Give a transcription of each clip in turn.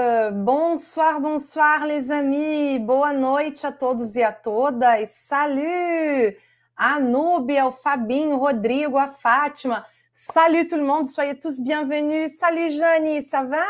Uh, bonsoir, bonsoir, les amis. Boa noite a todos e a todas. Salut! A Núbia, o Fabinho, o Rodrigo, a Fátima. Salut tout le monde, soyez tous bienvenus. Salut, Jane, ça va?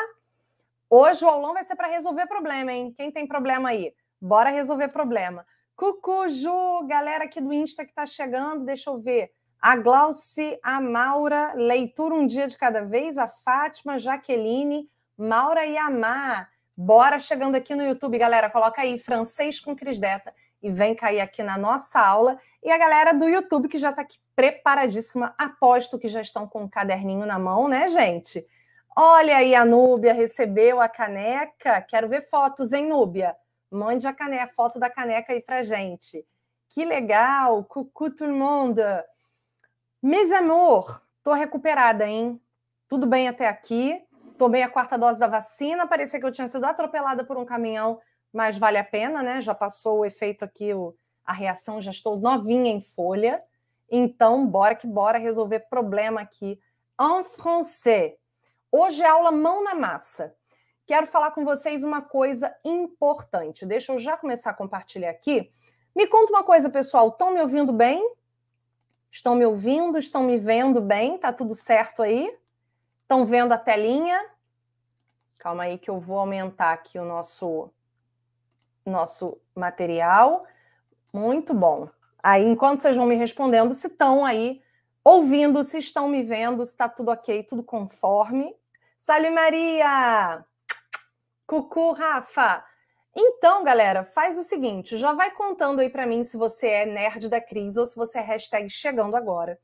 Hoje o aulão vai ser para resolver problema, hein? Quem tem problema aí? Bora resolver problema. Cucu, Ju, galera aqui do Insta que está chegando, deixa eu ver. A Glauci, a Maura, leitura um dia de cada vez, a Fátima, Jaqueline, Maura Yamá. Bora chegando aqui no YouTube, galera. Coloca aí francês com Detta e vem cair aqui na nossa aula. E a galera do YouTube que já está aqui preparadíssima, aposto que já estão com o um caderninho na mão, né, gente? Olha aí, a Núbia recebeu a caneca. Quero ver fotos, hein, Núbia? Mande a, caneca, a foto da caneca aí pra gente. Que legal! Cucu tout le monde! Mes tô recuperada, hein? Tudo bem até aqui? tomei a quarta dose da vacina, parecia que eu tinha sido atropelada por um caminhão, mas vale a pena, né? Já passou o efeito aqui, o, a reação, já estou novinha em folha. Então, bora que bora resolver problema aqui. En français. Hoje é aula mão na massa. Quero falar com vocês uma coisa importante. Deixa eu já começar a compartilhar aqui. Me conta uma coisa, pessoal. Estão me ouvindo bem? Estão me ouvindo? Estão me vendo bem? Tá tudo certo aí? Estão vendo a telinha? Calma aí que eu vou aumentar aqui o nosso nosso material. Muito bom. Aí, enquanto vocês vão me respondendo, se estão aí ouvindo, se estão me vendo, se está tudo ok, tudo conforme. Salve Maria! Cucu, Rafa! Então, galera, faz o seguinte, já vai contando aí para mim se você é nerd da crise ou se você é hashtag chegando agora.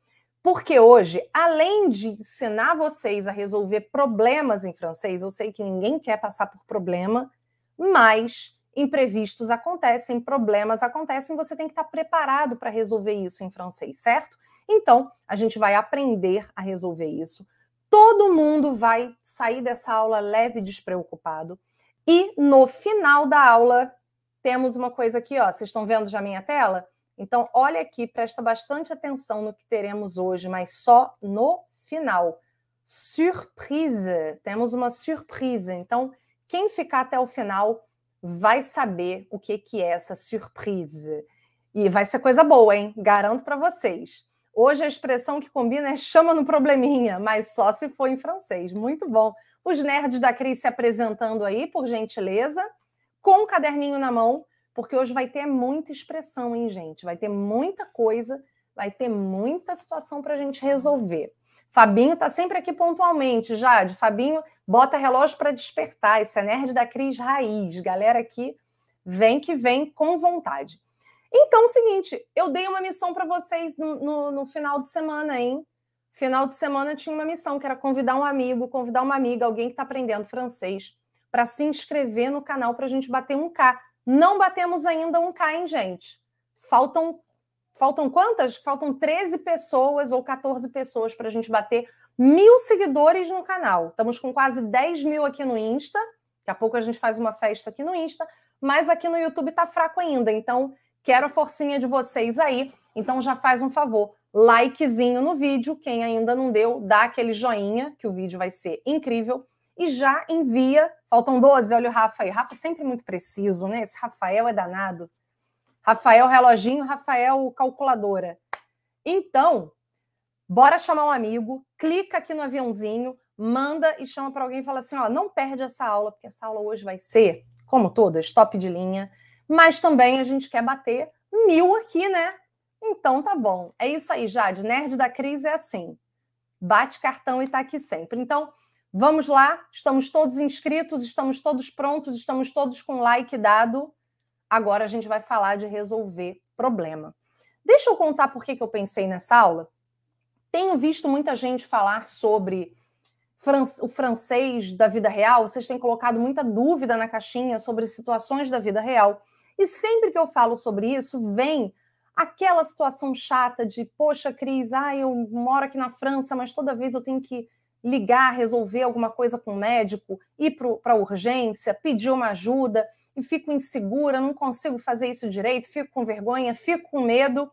Porque hoje, além de ensinar vocês a resolver problemas em francês, eu sei que ninguém quer passar por problema, mas imprevistos acontecem, problemas acontecem, você tem que estar preparado para resolver isso em francês, certo? Então, a gente vai aprender a resolver isso. Todo mundo vai sair dessa aula leve e despreocupado. E no final da aula, temos uma coisa aqui, ó. Vocês estão vendo já minha tela? Então, olha aqui, presta bastante atenção no que teremos hoje, mas só no final. Surprise! Temos uma surpresa. Então, quem ficar até o final vai saber o que, que é essa surpresa. E vai ser coisa boa, hein? Garanto para vocês. Hoje a expressão que combina é chama no probleminha, mas só se for em francês. Muito bom. Os nerds da Cris se apresentando aí, por gentileza, com o um caderninho na mão porque hoje vai ter muita expressão, hein, gente? Vai ter muita coisa, vai ter muita situação para a gente resolver. Fabinho está sempre aqui pontualmente, Jade. Fabinho bota relógio para despertar. Esse é nerd da Cris Raiz. Galera aqui, vem que vem com vontade. Então, é seguinte, eu dei uma missão para vocês no, no, no, final de semana, hein? Final de semana tinha uma missão, que era convidar um amigo, convidar uma amiga, alguém que está aprendendo francês, para se inscrever no canal para a gente bater um K. Não batemos ainda um K em gente. Faltam faltam quantas? Faltam 13 pessoas ou 14 pessoas para a gente bater mil seguidores no canal. Estamos com quase 10 mil aqui no Insta. Daqui a pouco a gente faz uma festa aqui no Insta, mas aqui no YouTube tá fraco ainda. Então, quero a forcinha de vocês aí. Então, já faz um favor, likezinho no vídeo. Quem ainda não deu, dá aquele joinha, que o vídeo vai ser incrível e já envia. Faltam 12, olha o Rafa aí. É Rafa sempre muito preciso, né? Esse Rafael é danado. Rafael reloginho, Rafael calculadora. Então, bora chamar um amigo, clica aqui no aviãozinho, manda e chama para alguém e fala assim: ó, não perde essa aula, porque essa aula hoje vai ser, como todas, top de linha. Mas também a gente quer bater mil aqui, né? Então tá bom. É isso aí, Jade. Nerd da crise é assim. Bate cartão e tá aqui sempre. Então, Vamos lá, estamos todos inscritos, estamos todos prontos, estamos todos com like dado. Agora a gente vai falar de resolver problema. Deixa eu contar por que, eu pensei nessa aula. Tenho visto muita gente falar sobre o francês da vida real, vocês têm colocado muita dúvida na caixinha sobre situações da vida real. E sempre que eu falo sobre isso, vem aquela situação chata de, poxa, Cris, ah, eu moro aqui na França, mas toda vez eu tenho que ligar, resolver alguma coisa com o médico, ir para a urgência, pedir uma ajuda e fico insegura, não consigo fazer isso direito, fico com vergonha, fico com medo.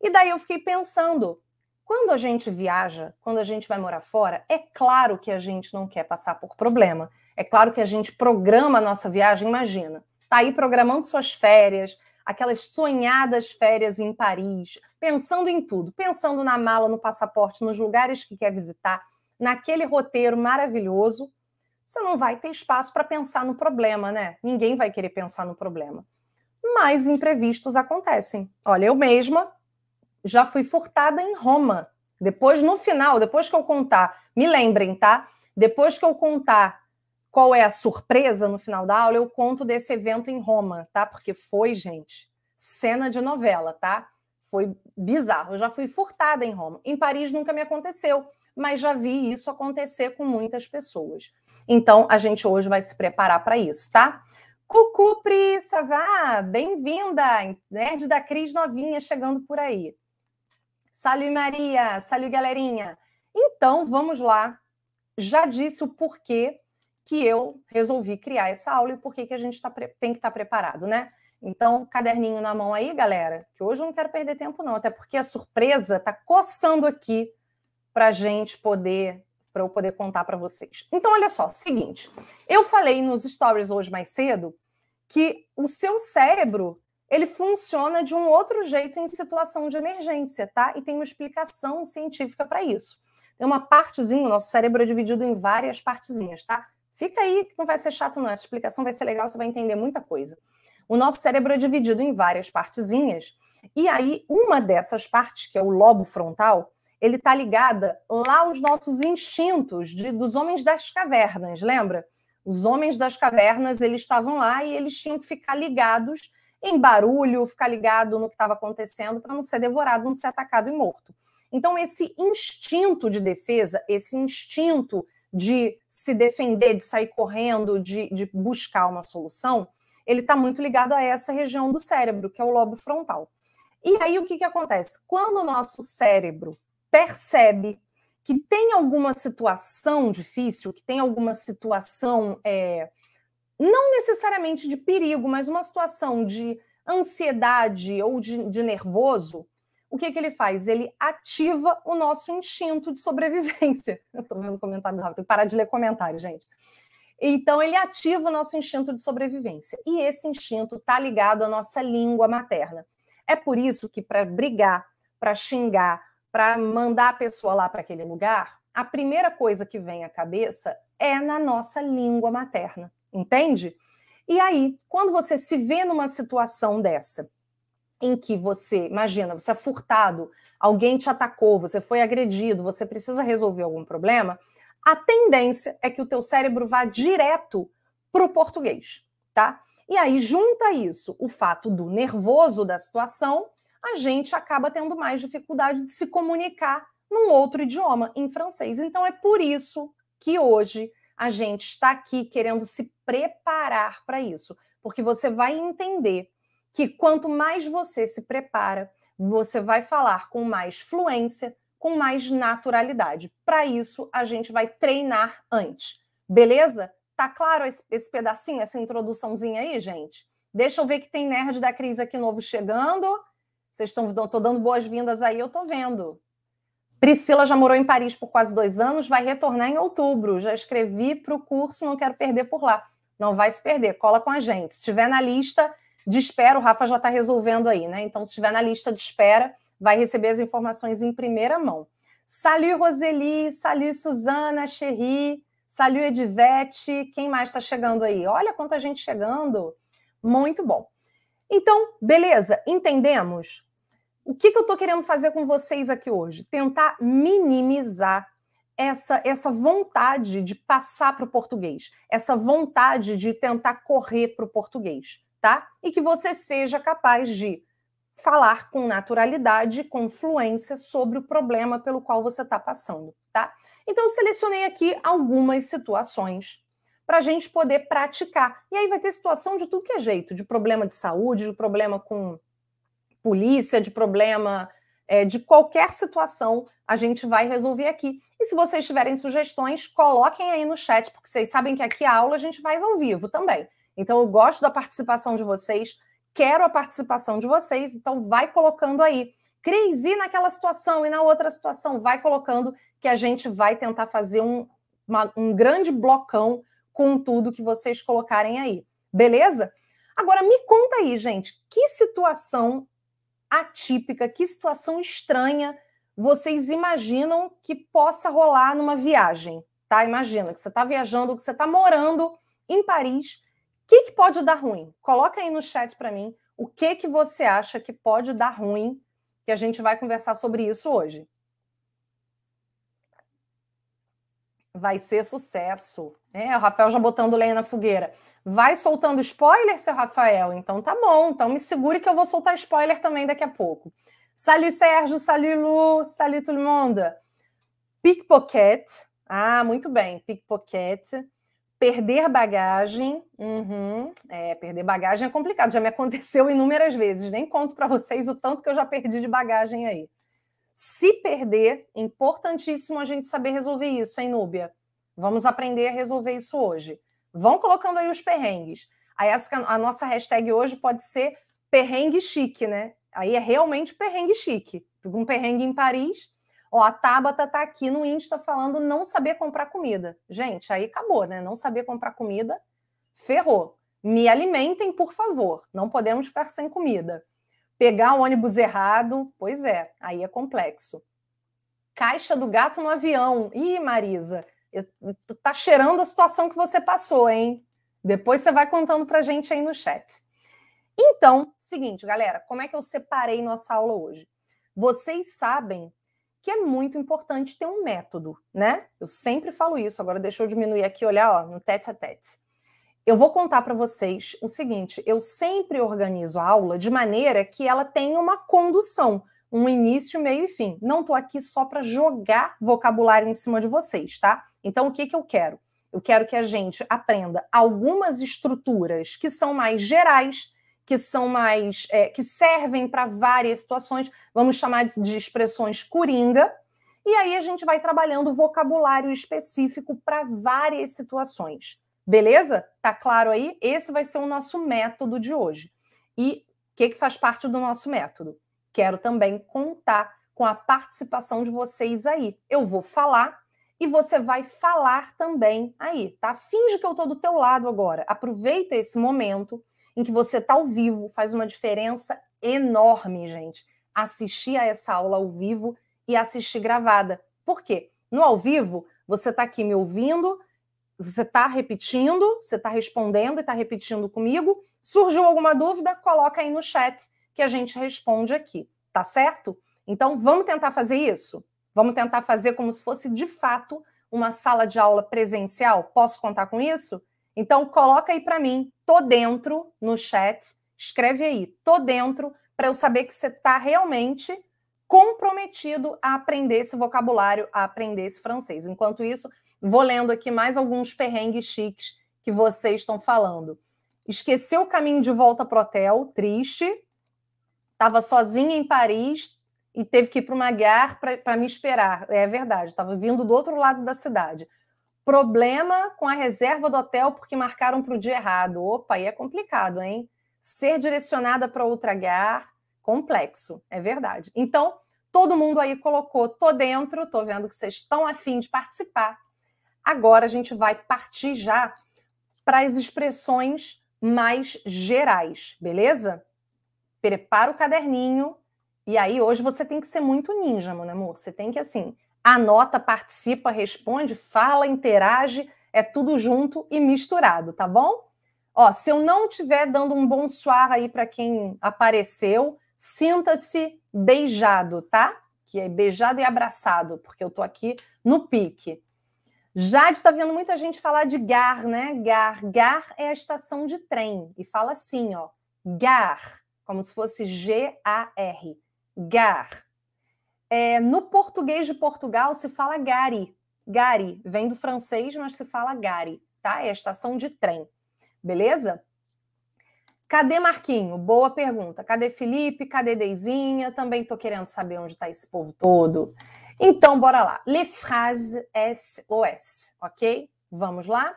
E daí eu fiquei pensando, quando a gente viaja, quando a gente vai morar fora, é claro que a gente não quer passar por problema. É claro que a gente programa a nossa viagem, imagina. Tá aí programando suas férias, aquelas sonhadas férias em Paris, pensando em tudo, pensando na mala, no passaporte, nos lugares que quer visitar naquele roteiro maravilhoso, você não vai ter espaço para pensar no problema, né? Ninguém vai querer pensar no problema. Mas imprevistos acontecem. Olha, eu mesma já fui furtada em Roma. Depois, no final, depois que eu contar, me lembrem, tá? Depois que eu contar qual é a surpresa no final da aula, eu conto desse evento em Roma, tá? Porque foi, gente, cena de novela, tá? Foi bizarro. Eu já fui furtada em Roma. Em Paris nunca me aconteceu mas já vi isso acontecer com muitas pessoas. Então, a gente hoje vai se preparar para isso, tá? Cucu Pri Savá, bem-vinda! Nerd da Cris novinha chegando por aí. Salve Maria, salve galerinha! Então, vamos lá. Já disse o porquê que eu resolvi criar essa aula e por que a gente tá, tem que estar tá preparado, né? Então, caderninho na mão aí, galera, que hoje eu não quero perder tempo não, até porque a surpresa tá coçando aqui para a gente poder para eu poder contar para vocês. Então, olha só, seguinte, eu falei nos stories hoje mais cedo que o seu cérebro ele funciona de um outro jeito em situação de emergência, tá? E tem uma explicação científica para isso. Tem uma partezinha, o nosso cérebro é dividido em várias partezinhas, tá? Fica aí que não vai ser chato não, essa explicação vai ser legal, você vai entender muita coisa. O nosso cérebro é dividido em várias partezinhas, e aí uma dessas partes, que é o lobo frontal, ele está ligada lá aos nossos instintos de, dos homens das cavernas, lembra? Os homens das cavernas, eles estavam lá e eles tinham que ficar ligados em barulho, ficar ligado no que estava acontecendo para não ser devorado, não ser atacado e morto. Então, esse instinto de defesa, esse instinto de se defender, de sair correndo, de, de buscar uma solução, ele está muito ligado a essa região do cérebro, que é o lobo frontal. E aí, o que, que acontece? Quando o nosso cérebro percebe que tem alguma situação difícil, que tem alguma situação, é, não necessariamente de perigo, mas uma situação de ansiedade ou de, de nervoso, o que, é que ele faz? Ele ativa o nosso instinto de sobrevivência. Eu estou vendo comentário tenho que parar de ler comentário, gente. Então, ele ativa o nosso instinto de sobrevivência. E esse instinto está ligado à nossa língua materna. É por isso que, para brigar, para xingar, para mandar a pessoa lá para aquele lugar, a primeira coisa que vem à cabeça é na nossa língua materna, entende? E aí, quando você se vê numa situação dessa, em que você, imagina, você é furtado, alguém te atacou, você foi agredido, você precisa resolver algum problema, a tendência é que o teu cérebro vá direto para o português, tá? E aí junta isso, o fato do nervoso da situação a gente acaba tendo mais dificuldade de se comunicar num outro idioma, em francês. Então é por isso que hoje a gente está aqui querendo se preparar para isso, porque você vai entender que quanto mais você se prepara, você vai falar com mais fluência, com mais naturalidade. Para isso, a gente vai treinar antes. Beleza? Tá claro esse, esse pedacinho, essa introduçãozinha aí, gente? Deixa eu ver que tem nerd da crise aqui novo chegando. Vocês estão dando boas-vindas aí, eu estou vendo. Priscila já morou em Paris por quase dois anos, vai retornar em outubro. Já escrevi para o curso, não quero perder por lá. Não vai se perder, cola com a gente. Se estiver na lista de espera, o Rafa já está resolvendo aí, né? Então, se estiver na lista de espera, vai receber as informações em primeira mão. Salut, Roseli, salut, Suzana, Cherry, salut, Edivete. Quem mais está chegando aí? Olha quanta gente chegando. Muito bom. Então, beleza, entendemos? O que, que eu estou querendo fazer com vocês aqui hoje? Tentar minimizar essa, essa vontade de passar para o português, essa vontade de tentar correr para o português, tá? E que você seja capaz de falar com naturalidade, com fluência sobre o problema pelo qual você está passando, tá? Então, selecionei aqui algumas situações para a gente poder praticar. E aí vai ter situação de tudo que é jeito, de problema de saúde, de problema com polícia, de problema é, de qualquer situação, a gente vai resolver aqui. E se vocês tiverem sugestões, coloquem aí no chat, porque vocês sabem que aqui a aula a gente faz ao vivo também. Então, eu gosto da participação de vocês, quero a participação de vocês, então vai colocando aí. Cris, e naquela situação e na outra situação, vai colocando que a gente vai tentar fazer um, uma, um grande blocão com tudo que vocês colocarem aí. Beleza? Agora, me conta aí, gente, que situação atípica, que situação estranha vocês imaginam que possa rolar numa viagem, tá? Imagina que você está viajando, que você está morando em Paris, o que, que pode dar ruim? Coloca aí no chat para mim o que que você acha que pode dar ruim, que a gente vai conversar sobre isso hoje. vai ser sucesso. É, o Rafael já botando lenha na fogueira. Vai soltando spoiler, seu Rafael? Então tá bom, então me segure que eu vou soltar spoiler também daqui a pouco. Salut Sérgio, salut Lu, salut todo mundo. monde. Pickpocket. Ah, muito bem, pickpocket. Perder bagagem. Uhum. É, perder bagagem é complicado, já me aconteceu inúmeras vezes. Nem conto para vocês o tanto que eu já perdi de bagagem aí se perder. É importantíssimo a gente saber resolver isso, hein, Núbia? Vamos aprender a resolver isso hoje. Vão colocando aí os perrengues. Aí a nossa hashtag hoje pode ser perrengue chique, né? Aí é realmente perrengue chique. Um perrengue em Paris. Ó, a Tabata tá aqui no Insta falando não saber comprar comida. Gente, aí acabou, né? Não saber comprar comida, ferrou. Me alimentem, por favor. Não podemos ficar sem comida pegar o um ônibus errado, pois é, aí é complexo. Caixa do gato no avião. Ih, Marisa, tá cheirando a situação que você passou, hein? Depois você vai contando pra gente aí no chat. Então, seguinte, galera, como é que eu separei nossa aula hoje? Vocês sabem que é muito importante ter um método, né? Eu sempre falo isso, agora deixa eu diminuir aqui, olhar, ó, no tete a tete. Eu vou contar para vocês o seguinte: eu sempre organizo a aula de maneira que ela tenha uma condução, um início, meio e fim. Não estou aqui só para jogar vocabulário em cima de vocês, tá? Então, o que, que eu quero? Eu quero que a gente aprenda algumas estruturas que são mais gerais, que são mais. É, que servem para várias situações, vamos chamar de, de expressões coringa. E aí a gente vai trabalhando vocabulário específico para várias situações. Beleza? Tá claro aí? Esse vai ser o nosso método de hoje. E o que, que faz parte do nosso método? Quero também contar com a participação de vocês aí. Eu vou falar e você vai falar também aí, tá? Finge que eu tô do teu lado agora. Aproveita esse momento em que você tá ao vivo, faz uma diferença enorme, gente. Assistir a essa aula ao vivo e assistir gravada. Por quê? No ao vivo, você tá aqui me ouvindo, você está repetindo, você está respondendo e está repetindo comigo. Surgiu alguma dúvida? Coloca aí no chat que a gente responde aqui, tá certo? Então vamos tentar fazer isso? Vamos tentar fazer como se fosse de fato uma sala de aula presencial? Posso contar com isso? Então coloca aí para mim, tô dentro no chat, escreve aí, tô dentro para eu saber que você está realmente comprometido a aprender esse vocabulário, a aprender esse francês. Enquanto isso, Vou lendo aqui mais alguns perrengues chiques que vocês estão falando. Esqueceu o caminho de volta para o hotel, triste. Estava sozinha em Paris e teve que ir para uma Magar para me esperar. É verdade, estava vindo do outro lado da cidade. Problema com a reserva do hotel porque marcaram para o dia errado. Opa, aí é complicado, hein? Ser direcionada para outra Gar, complexo, é verdade. Então, todo mundo aí colocou, tô dentro, tô vendo que vocês estão afim de participar. Agora a gente vai partir já para as expressões mais gerais, beleza? Prepara o caderninho e aí hoje você tem que ser muito ninja, meu amor. Você tem que assim, anota, participa, responde, fala, interage, é tudo junto e misturado, tá bom? Ó, se eu não estiver dando um bom aí para quem apareceu, sinta-se beijado, tá? Que é beijado e abraçado, porque eu tô aqui no pique. Jade está vendo muita gente falar de GAR, né? GAR. GAR é a estação de trem. E fala assim, ó. GAR. Como se fosse G-A-R. GAR. É, no português de Portugal se fala Gari. Gari. Vem do francês, mas se fala Gari, tá? É a estação de trem. Beleza? Cadê Marquinho? Boa pergunta. Cadê Felipe? Cadê Deizinha? Também tô querendo saber onde está esse povo todo. Então, bora lá. Les phrases SOS, ok? Vamos lá?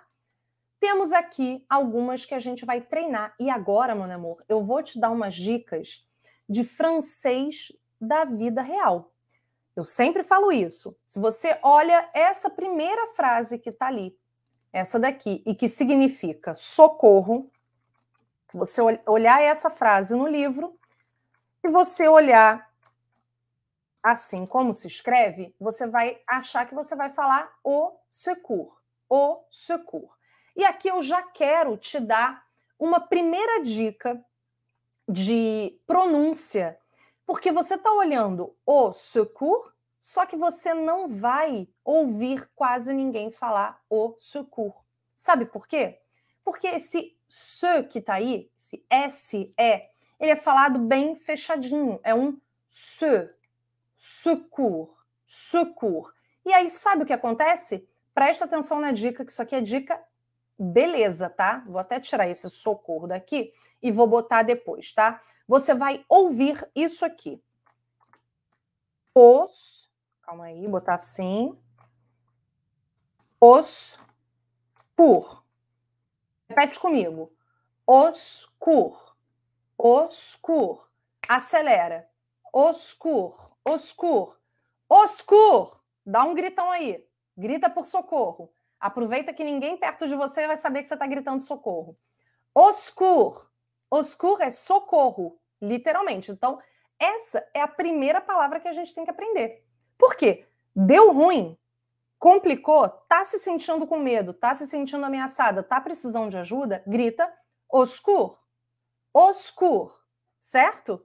Temos aqui algumas que a gente vai treinar. E agora, meu amor, eu vou te dar umas dicas de francês da vida real. Eu sempre falo isso. Se você olha essa primeira frase que está ali, essa daqui, e que significa socorro, se você olhar essa frase no livro e você olhar assim como se escreve, você vai achar que você vai falar o secur, o secur. E aqui eu já quero te dar uma primeira dica de pronúncia, porque você está olhando o secur, só que você não vai ouvir quase ninguém falar o secur. Sabe por quê? Porque esse se que está aí, esse S, E, ele é falado bem fechadinho, é um se, Socorro, socorro. E aí, sabe o que acontece? Presta atenção na dica, que isso aqui é dica beleza, tá? Vou até tirar esse socorro daqui e vou botar depois, tá? Você vai ouvir isso aqui. Os, calma aí, botar assim. Os por. Repete comigo. Oscur. Oscur. Acelera. Oscur. Oscur. Oscur! Dá um gritão aí. Grita por socorro. Aproveita que ninguém perto de você vai saber que você está gritando socorro. Oscur. Oscur é socorro, literalmente. Então, essa é a primeira palavra que a gente tem que aprender. Por quê? Deu ruim, complicou, tá se sentindo com medo, tá se sentindo ameaçada, tá precisando de ajuda, grita oscur. Oscur, certo?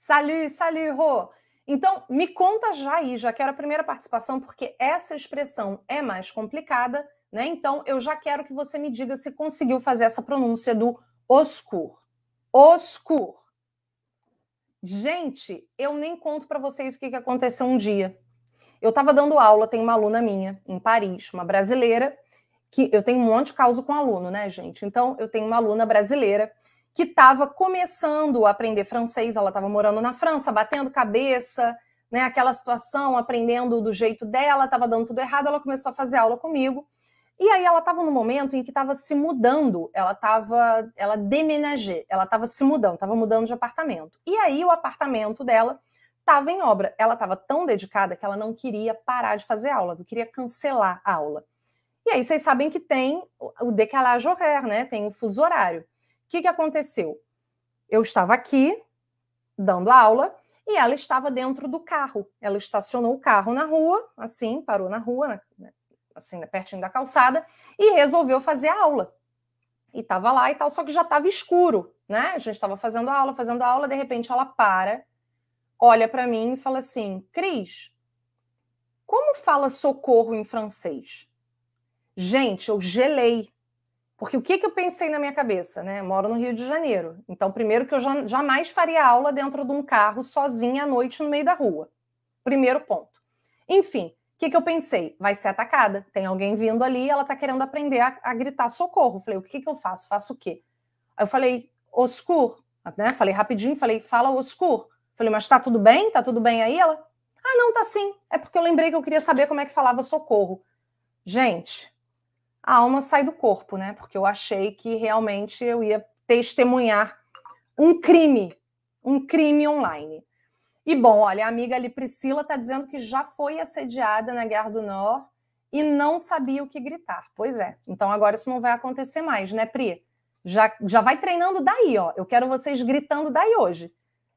Salut, salut, Rô! Então, me conta já aí, já quero a primeira participação, porque essa expressão é mais complicada, né? Então, eu já quero que você me diga se conseguiu fazer essa pronúncia do oscur. Oscur. Gente, eu nem conto para vocês o que, aconteceu um dia. Eu estava dando aula, tem uma aluna minha em Paris, uma brasileira, que eu tenho um monte de causa com aluno, né, gente? Então, eu tenho uma aluna brasileira que estava começando a aprender francês, ela estava morando na França, batendo cabeça, né, aquela situação, aprendendo do jeito dela, estava dando tudo errado, ela começou a fazer aula comigo. E aí ela estava no momento em que estava se mudando, ela estava, ela déménager, ela estava se mudando, estava mudando de apartamento. E aí o apartamento dela estava em obra. Ela estava tão dedicada que ela não queria parar de fazer aula, não queria cancelar a aula. E aí vocês sabem que tem o decalage horaire, né? Tem o fuso horário que, que aconteceu? Eu estava aqui, dando aula, e ela estava dentro do carro. Ela estacionou o carro na rua, assim, parou na rua, né, assim, pertinho da calçada, e resolveu fazer a aula. E estava lá e tal, só que já estava escuro, né? A gente estava fazendo aula, fazendo aula, de repente ela para, olha para mim e fala assim: Cris, como fala socorro em francês? Gente, eu gelei. Porque o que, que eu pensei na minha cabeça, né? Eu moro no Rio de Janeiro. Então, primeiro que eu já, jamais faria aula dentro de um carro sozinha à noite no meio da rua. Primeiro ponto. Enfim, o que, que eu pensei? Vai ser atacada. Tem alguém vindo ali, ela tá querendo aprender a, a gritar socorro. Falei, o que, que eu faço? Faço o quê? Aí eu falei, Oscur, né? Falei rapidinho, falei, fala Oscur. Falei, mas tá tudo bem? Tá tudo bem aí? Ela, ah, não, tá sim. É porque eu lembrei que eu queria saber como é que falava socorro. Gente, a alma sai do corpo, né? Porque eu achei que realmente eu ia testemunhar um crime, um crime online. E bom, olha, a amiga ali, Priscila, está dizendo que já foi assediada na Guerra do Norte e não sabia o que gritar. Pois é, então agora isso não vai acontecer mais, né, Pri? Já, já vai treinando daí, ó. Eu quero vocês gritando daí hoje.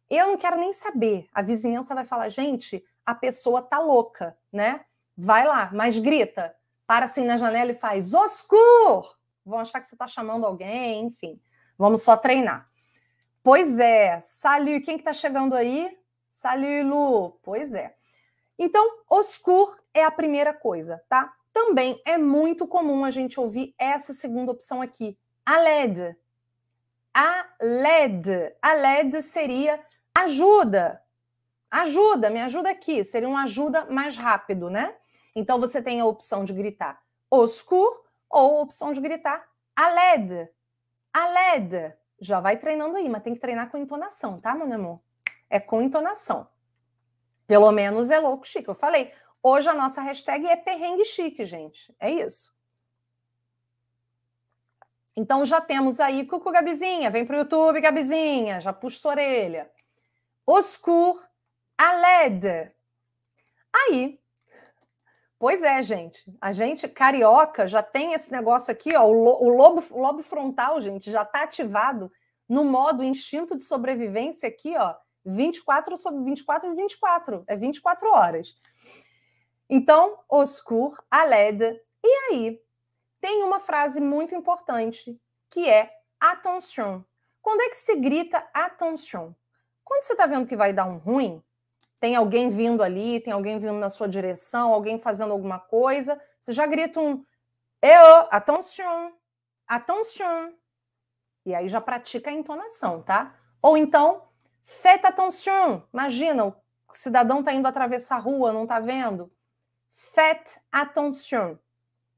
Eu não quero nem saber. A vizinhança vai falar, gente, a pessoa tá louca, né? Vai lá, mas grita para assim na janela e faz Oscur! Vão achar que você está chamando alguém, enfim. Vamos só treinar. Pois é. Salut, quem que está chegando aí? Salut, Lu. Pois é. Então, Oscur é a primeira coisa, tá? Também é muito comum a gente ouvir essa segunda opção aqui, a LED. A LED. A LED seria ajuda. Ajuda, me ajuda aqui. Seria um ajuda mais rápido, né? Então você tem a opção de gritar Oscur ou a opção de gritar Aled. Aled. Já vai treinando aí, mas tem que treinar com entonação, tá, meu amor? É com entonação. Pelo menos é louco chique. Eu falei, hoje a nossa hashtag é perrengue chique, gente. É isso. Então já temos aí Cucu Gabizinha, vem para o YouTube, Gabizinha, já puxa sua orelha. Oscur, Aled. Aí Pois é, gente. A gente carioca já tem esse negócio aqui, ó, o, lobo, o lobo frontal, gente, já está ativado no modo instinto de sobrevivência aqui, ó, 24 sobre 24 e 24, é 24 horas. Então, Oscur, Aled. E aí, tem uma frase muito importante, que é attention. Quando é que se grita attention? Quando você está vendo que vai dar um ruim, tem alguém vindo ali, tem alguém vindo na sua direção, alguém fazendo alguma coisa, você já grita um eu, attention, attention. E aí já pratica a entonação, tá? Ou então, feta attention. Imagina, o cidadão tá indo atravessar a rua, não tá vendo? Faites attention.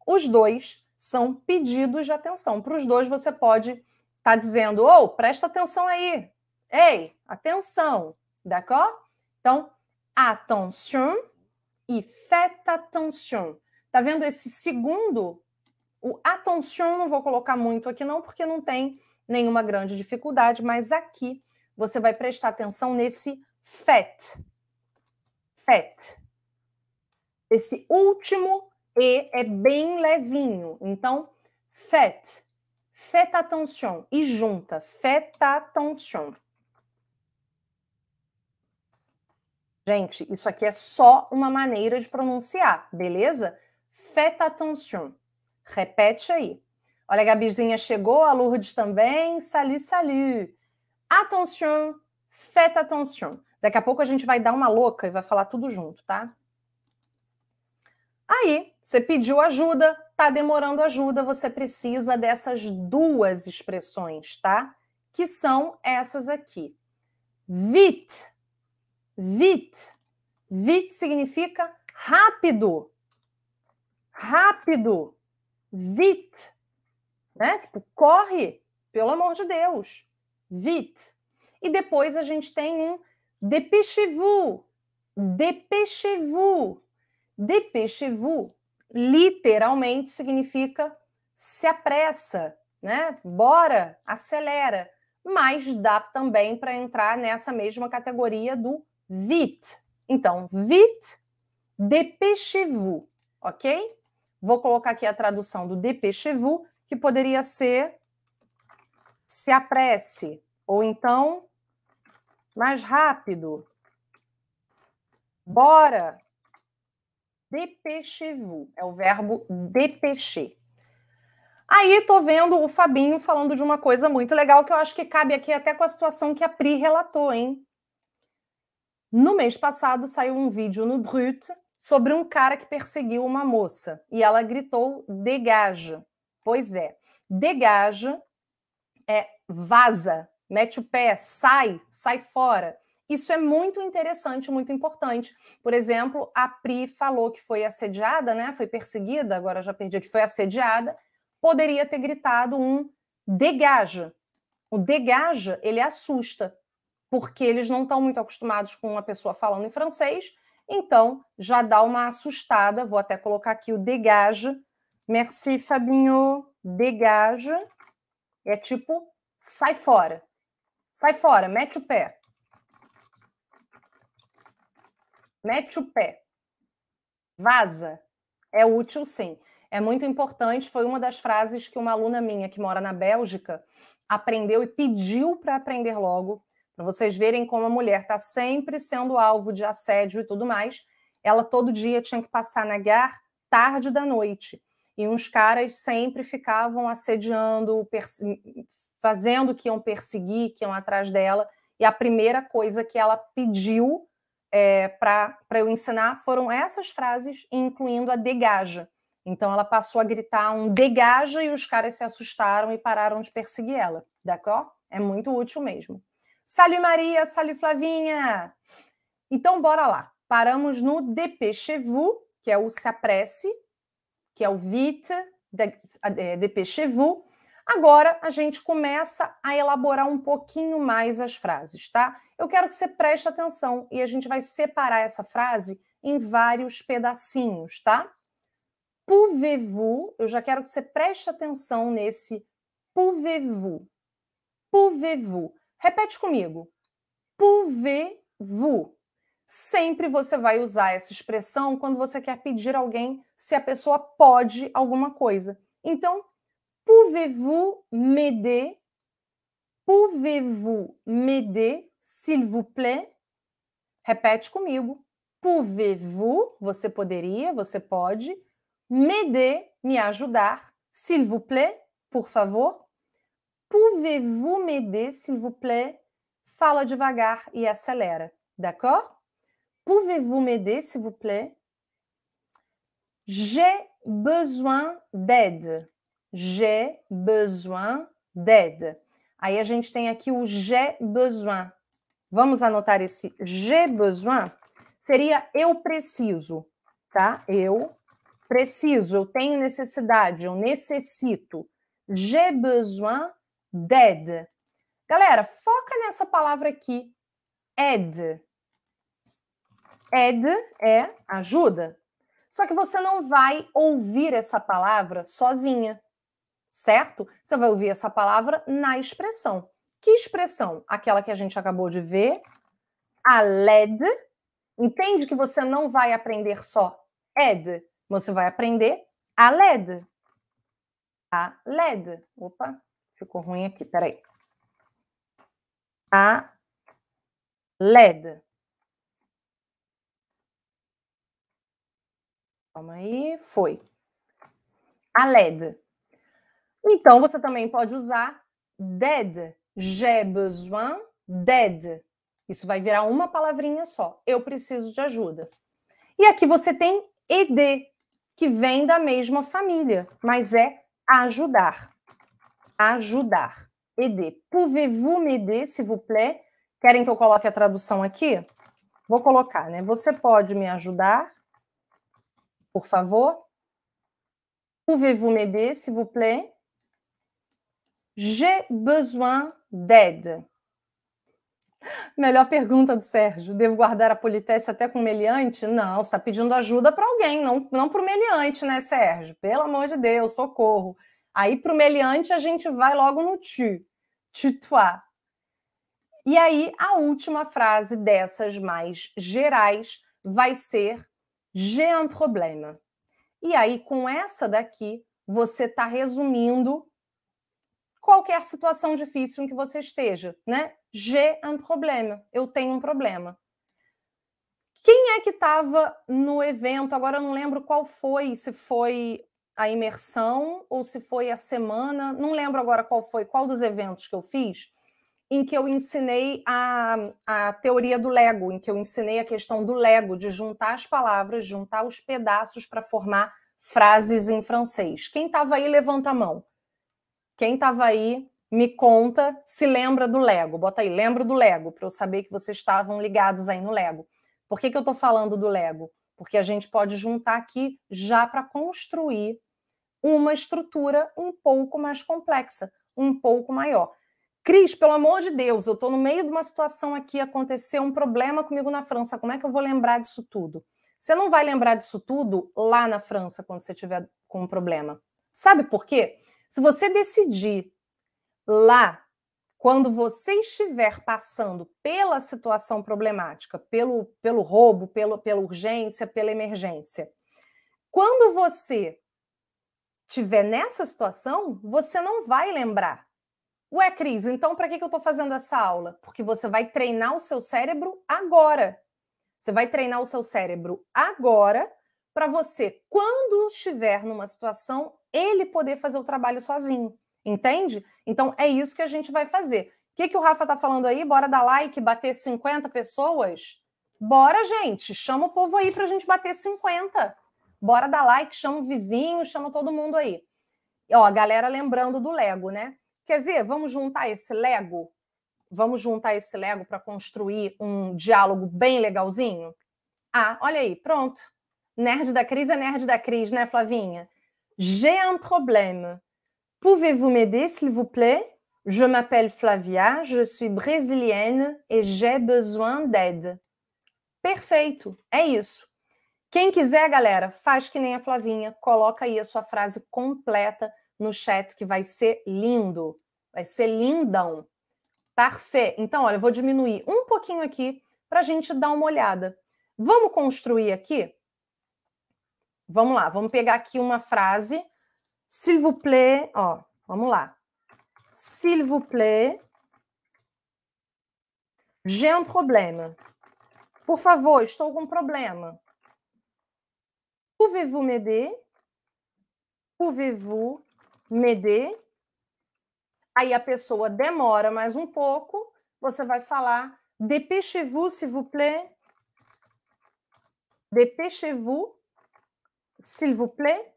Os dois são pedidos de atenção. Para os dois você pode estar tá dizendo, ou oh, presta atenção aí. Ei, atenção. D'accord? Então, attention e faites attention. Tá vendo esse segundo? O attention não vou colocar muito aqui não, porque não tem nenhuma grande dificuldade, mas aqui você vai prestar atenção nesse fait. Fait. Esse último e é bem levinho. Então, fait. Faites attention e junta. Faites attention. Gente, isso aqui é só uma maneira de pronunciar, beleza? Faites attention. Repete aí. Olha, a Gabizinha chegou, a Lourdes também. Salut, salut. Attention, faites attention. Daqui a pouco a gente vai dar uma louca e vai falar tudo junto, tá? Aí, você pediu ajuda, tá demorando ajuda, você precisa dessas duas expressões, tá? Que são essas aqui. Vite Vit. Vit significa rápido. Rápido. Vit. Né? Tipo, corre, pelo amor de Deus. Vit. E depois a gente tem um dépêchez-vous. Dépêchez-vous. Dépêchez-vous literalmente significa se apressa, né? Bora, acelera. Mas dá também para entrar nessa mesma categoria do vite. Então, vite, dépêchez-vous, ok? Vou colocar aqui a tradução do dépêchez-vous, que poderia ser se apresse, ou então mais rápido. Bora! Dépêchez-vous, é o verbo dépêcher. Aí tô vendo o Fabinho falando de uma coisa muito legal que eu acho que cabe aqui até com a situação que a Pri relatou, hein? No mês passado saiu um vídeo no Brut sobre um cara que perseguiu uma moça e ela gritou degage. Pois é, degage é vaza, mete o pé, sai, sai fora. Isso é muito interessante, muito importante. Por exemplo, a Pri falou que foi assediada, né? Foi perseguida, agora já perdi que foi assediada, poderia ter gritado um degage. O degage, ele assusta porque eles não estão muito acostumados com uma pessoa falando em francês, então já dá uma assustada. Vou até colocar aqui o degage. Merci, Fabinho. Degage. É tipo, sai fora. Sai fora, mete o pé. Mete o pé. Vaza. É útil, sim. É muito importante. Foi uma das frases que uma aluna minha que mora na Bélgica aprendeu e pediu para aprender logo para vocês verem como a mulher está sempre sendo alvo de assédio e tudo mais, ela todo dia tinha que passar na GAR tarde da noite. E uns caras sempre ficavam assediando, fazendo que iam perseguir, que iam atrás dela. E a primeira coisa que ela pediu é, para eu ensinar foram essas frases, incluindo a degaja. Então ela passou a gritar um degaja e os caras se assustaram e pararam de perseguir ela. Daqui, ó, é muito útil mesmo. Salve Maria, salve Flavinha! Então, bora lá. Paramos no DPCHEVU, que é o Se Apresse, que é o VIT, DPCHEVU. É, Agora a gente começa a elaborar um pouquinho mais as frases, tá? Eu quero que você preste atenção e a gente vai separar essa frase em vários pedacinhos, tá? Pouvez-vous, eu já quero que você preste atenção nesse pouvez-vous. Pouvez-vous. Repete comigo. Pouvez-vous. Sempre você vai usar essa expressão quando você quer pedir a alguém se a pessoa pode alguma coisa. Então, pouvez-vous m'aider? Pouvez-vous m'aider, s'il vous plaît? Repete comigo. Pouvez-vous, você poderia, você pode, m'aider, me ajudar, s'il vous plaît, por favor? Pouvez-vous m'aider, s'il vous plaît? Fala devagar e acelera, d'accord? Pouvez-vous m'aider, s'il vous plaît? J'ai besoin d'aide. J'ai besoin d'aide. Aí a gente tem aqui o j'ai besoin. Vamos anotar esse j'ai besoin? Seria eu preciso, tá? Eu preciso, eu tenho necessidade, eu necessito. J'ai besoin dead. Galera, foca nessa palavra aqui, add. Add é ajuda. Só que você não vai ouvir essa palavra sozinha, certo? Você vai ouvir essa palavra na expressão. Que expressão? Aquela que a gente acabou de ver, a LED. Entende que você não vai aprender só ed, você vai aprender a LED. A LED. Opa, ficou ruim aqui, peraí. A LED. Calma aí, foi. A LED. Então, você também pode usar dead. J'ai besoin d'aide. Isso vai virar uma palavrinha só. Eu preciso de ajuda. E aqui você tem ed, que vem da mesma família, mas é ajudar ajudar. Aider. Pouvez-vous m'aider, s'il vous plaît? Querem que eu coloque a tradução aqui? Vou colocar, né? Você pode me ajudar? Por favor? Pouvez-vous m'aider, s'il vous plaît? J'ai besoin d'aide. Melhor pergunta do Sérgio. Devo guardar a politesse até com o meliante? Não, você está pedindo ajuda para alguém, não, não para o meliante, né, Sérgio? Pelo amor de Deus, socorro. Aí, para o meliante, a gente vai logo no tu, tu, toi. E aí, a última frase dessas mais gerais vai ser j'ai un problème. E aí, com essa daqui, você está resumindo qualquer situação difícil em que você esteja, né? J'ai un problème. Eu tenho um problema. Quem é que estava no evento? Agora eu não lembro qual foi, se foi a imersão ou se foi a semana, não lembro agora qual foi, qual dos eventos que eu fiz, em que eu ensinei a, a teoria do Lego, em que eu ensinei a questão do Lego, de juntar as palavras, juntar os pedaços para formar frases em francês. Quem estava aí, levanta a mão. Quem estava aí, me conta se lembra do Lego. Bota aí, lembro do Lego, para eu saber que vocês estavam ligados aí no Lego. Por que, que eu estou falando do Lego? Porque a gente pode juntar aqui já para construir uma estrutura um pouco mais complexa, um pouco maior. Cris, pelo amor de Deus, eu estou no meio de uma situação aqui, aconteceu um problema comigo na França, como é que eu vou lembrar disso tudo? Você não vai lembrar disso tudo lá na França quando você tiver com um problema. Sabe por quê? Se você decidir lá, quando você estiver passando pela situação problemática, pelo, pelo roubo, pelo, pela urgência, pela emergência, quando você tiver nessa situação, você não vai lembrar. Ué, Cris, então para que, que eu estou fazendo essa aula? Porque você vai treinar o seu cérebro agora. Você vai treinar o seu cérebro agora para você, quando estiver numa situação, ele poder fazer o trabalho sozinho. Entende? Então é isso que a gente vai fazer. O que, que o Rafa tá falando aí? Bora dar like, bater 50 pessoas? Bora, gente! Chama o povo aí para a gente bater 50 bora dar like, chama o vizinho, chama todo mundo aí. ó, a galera lembrando do Lego, né? Quer ver? Vamos juntar esse Lego? Vamos juntar esse Lego para construir um diálogo bem legalzinho? Ah, olha aí, pronto. Nerd da crise é nerd da crise, né, Flavinha? J'ai un problème. Pouvez-vous m'aider, s'il vous plaît? Je m'appelle Flavia, je suis brésilienne et j'ai besoin d'aide. Perfeito, é isso. Quem quiser, galera, faz que nem a Flavinha, coloca aí a sua frase completa no chat, que vai ser lindo. Vai ser lindão. Parfait. Então, olha, eu vou diminuir um pouquinho aqui para a gente dar uma olhada. Vamos construir aqui? Vamos lá, vamos pegar aqui uma frase. S'il vous plaît, ó, vamos lá. S'il vous plaît, j'ai un problème. Por favor, estou com um problema. Pouvez-vous m'aider? Pouvez-vous m'aider? Aí a pessoa demora mais um pouco, você vai falar dépêchez-vous, s'il vous plaît. Dépêchez-vous, s'il vous plaît.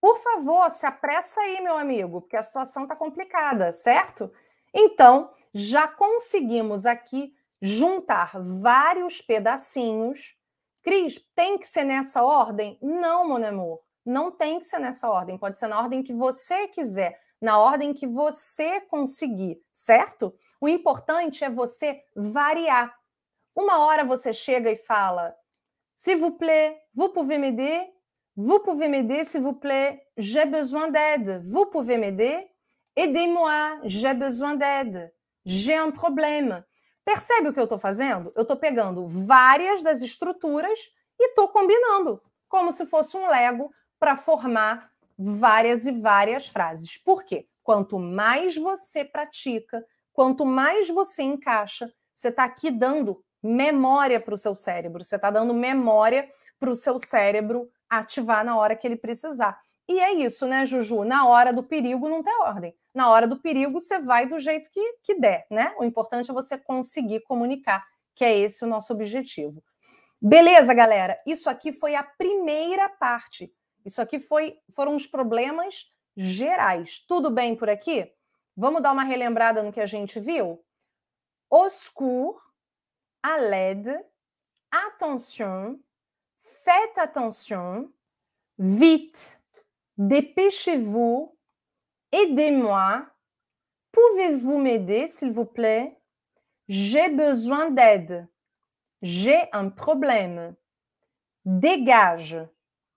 Por favor, se apressa aí, meu amigo, porque a situação está complicada, certo? Então, já conseguimos aqui juntar vários pedacinhos Cris, tem que ser nessa ordem? Não, meu amor, não tem que ser nessa ordem. Pode ser na ordem que você quiser, na ordem que você conseguir, certo? O importante é você variar. Uma hora você chega e fala: S'il vous plaît, vous pouvez m'aider? Vous pouvez m'aider, s'il vous plaît? J'ai besoin d'aide. Vous pouvez m'aider? Aidez-moi, j'ai besoin d'aide. J'ai un problème. Percebe o que eu estou fazendo? Eu estou pegando várias das estruturas e estou combinando, como se fosse um Lego, para formar várias e várias frases. Por quê? Quanto mais você pratica, quanto mais você encaixa, você está aqui dando memória para o seu cérebro, você está dando memória para o seu cérebro ativar na hora que ele precisar. E é isso, né, Juju? Na hora do perigo não tem ordem. Na hora do perigo você vai do jeito que, que der, né? O importante é você conseguir comunicar, que é esse o nosso objetivo. Beleza, galera? Isso aqui foi a primeira parte. Isso aqui foi, foram os problemas gerais. Tudo bem por aqui? Vamos dar uma relembrada no que a gente viu? Oscur, a LED, attention, faites attention, vite. Dépêchez-vous. Aidez-moi. Pouvez-vous m'aider, s'il vous plaît? J'ai besoin d'aide. J'ai um problema. Dégage.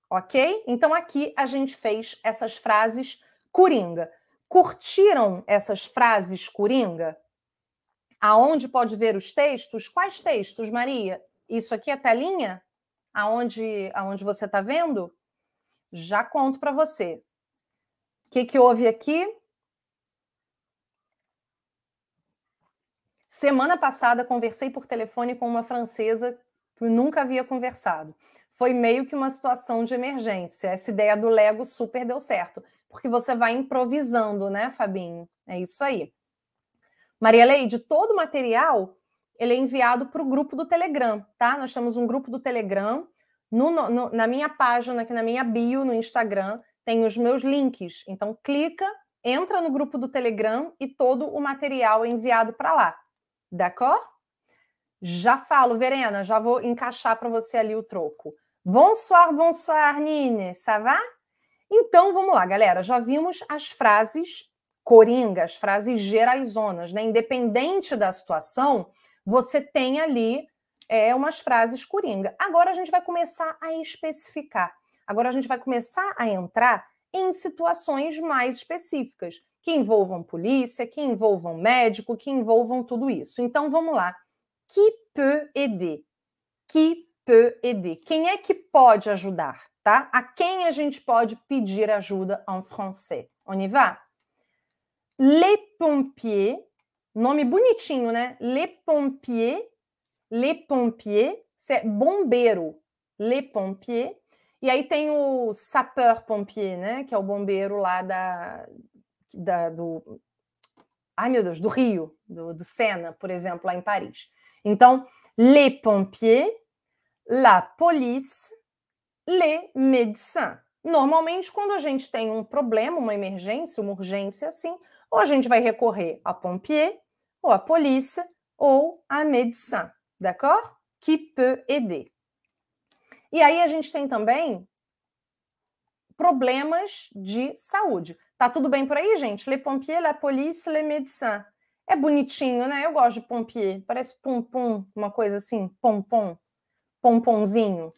Ok? Então aqui a gente fez essas frases coringa. Curtiram essas frases coringa? Aonde pode ver os textos? Quais textos, Maria? Isso aqui é a telinha? Aonde, aonde você está vendo? Já conto para você. O que, que houve aqui? Semana passada, conversei por telefone com uma francesa que nunca havia conversado. Foi meio que uma situação de emergência. Essa ideia do Lego super deu certo, porque você vai improvisando, né, Fabinho? É isso aí. Maria Leide, todo o material ele é enviado para o grupo do Telegram, tá? Nós temos um grupo do Telegram no, no, na minha página, aqui na minha bio, no Instagram, tem os meus links. Então, clica, entra no grupo do Telegram e todo o material é enviado para lá. D'accord? Já falo, Verena, já vou encaixar para você ali o troco. Bonsoir, bonsoir, Nine, ça va? Então, vamos lá, galera. Já vimos as frases coringas, frases geraizonas, né? Independente da situação, você tem ali é, umas frases coringa. Agora a gente vai começar a especificar. Agora a gente vai começar a entrar em situações mais específicas, que envolvam polícia, que envolvam médico, que envolvam tudo isso. Então vamos lá. Qui peut aider? Qui peut aider? Quem é que pode ajudar, tá? A quem a gente pode pedir ajuda em francês? On y va? Les pompiers, nome bonitinho, né? Les pompiers les pompiers, c'est é bombeiro, les pompiers. E aí tem o sapeur-pompier, né? Que é o bombeiro lá da, da, do. Ai, meu Deus, do Rio, do, do Sena, por exemplo, lá em Paris. Então, les pompiers, la police, les médecins. Normalmente, quando a gente tem um problema, uma emergência, uma urgência assim, ou a gente vai recorrer a pompier, ou a polícia, ou a médecins d'accord? Qui peut aider. E aí a gente tem também problemas de saúde. Tá tudo bem por aí, gente? Les pompiers, la police, les médecins. É bonitinho, né? Eu gosto de pompier. Parece pompom, uma coisa assim, pompom, pomponzinho.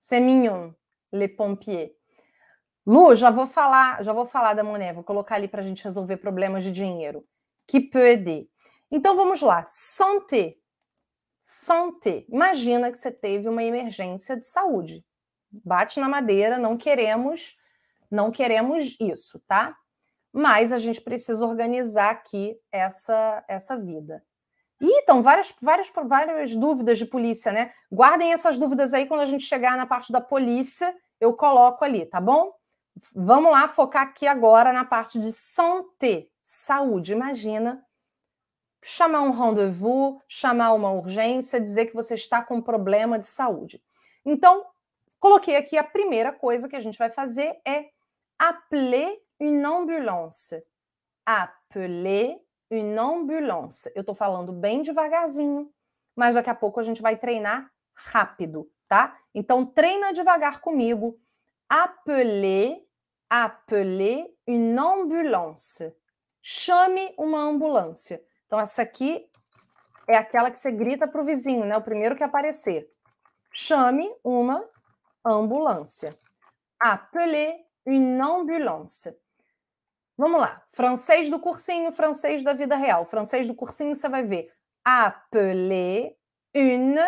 C'est mignon, les pompiers. Lu, já vou falar, já vou falar da Monet, vou colocar ali para a gente resolver problemas de dinheiro. Que peut aider. Então vamos lá. Santé, santé. Imagina que você teve uma emergência de saúde. Bate na madeira, não queremos, não queremos isso, tá? Mas a gente precisa organizar aqui essa essa vida. E então, várias, várias, várias dúvidas de polícia, né? Guardem essas dúvidas aí quando a gente chegar na parte da polícia, eu coloco ali, tá bom? Vamos lá focar aqui agora na parte de santé, saúde. Imagina chamar um rendezvous, chamar uma urgência, dizer que você está com um problema de saúde. Então, coloquei aqui a primeira coisa que a gente vai fazer é appeler une ambulance. Appeler une ambulance. Eu estou falando bem devagarzinho, mas daqui a pouco a gente vai treinar rápido, tá? Então, treina devagar comigo. Appeler, appeler une ambulance. Chame uma ambulância. Então, essa aqui é aquela que você grita para o vizinho, né? O primeiro que aparecer. Chame uma ambulância. Appelez une ambulance. Vamos lá. Francês do cursinho, francês da vida real. Francês do cursinho, você vai ver. Appelez une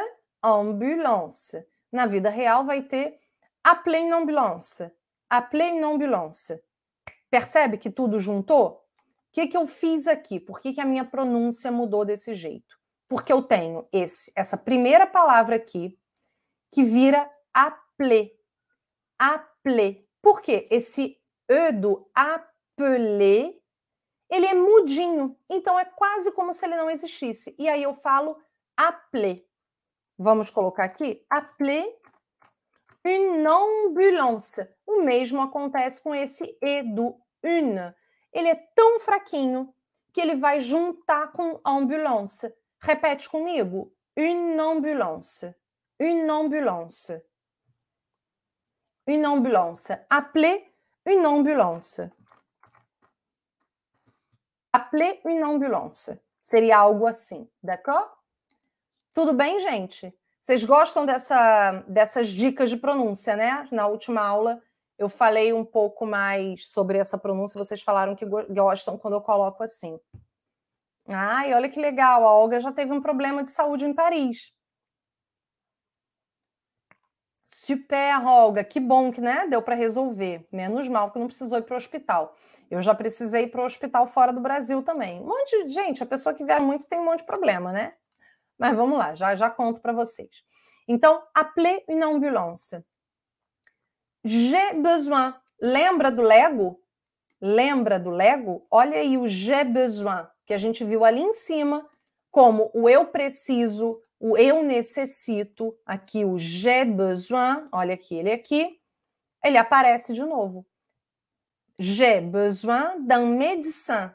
ambulance. Na vida real, vai ter appelez une ambulance. Appelez une ambulance. Percebe que tudo juntou? que, que eu fiz aqui? Por que, que a minha pronúncia mudou desse jeito? Porque eu tenho esse, essa primeira palavra aqui que vira appeler. Appeler. Por quê? Esse e do appeler, ele é mudinho. Então é quase como se ele não existisse. E aí eu falo appeler. Vamos colocar aqui appeler une ambulance. O mesmo acontece com esse e do une ele é tão fraquinho que ele vai juntar com ambulância. Repete comigo. Une ambulance. Une ambulance. Une ambulance. Appelez une ambulance. Appelez une ambulance. Seria algo assim, d'accord? Tudo bem, gente? Vocês gostam dessa, dessas dicas de pronúncia, né? Na última aula eu falei um pouco mais sobre essa pronúncia, vocês falaram que gostam quando eu coloco assim. Ai, olha que legal, a Olga já teve um problema de saúde em Paris. Super, Olga, que bom que né, deu para resolver. Menos mal que não precisou ir para o hospital. Eu já precisei ir para o hospital fora do Brasil também. Um monte de gente, a pessoa que vier muito tem um monte de problema, né? Mas vamos lá, já, já conto para vocês. Então, appeler une ambulance j'ai besoin. Lembra do Lego? Lembra do Lego? Olha aí o j'ai besoin, que a gente viu ali em cima, como o eu preciso, o eu necessito, aqui o j'ai besoin, olha aqui ele aqui, ele aparece de novo. J'ai besoin d'un médecin.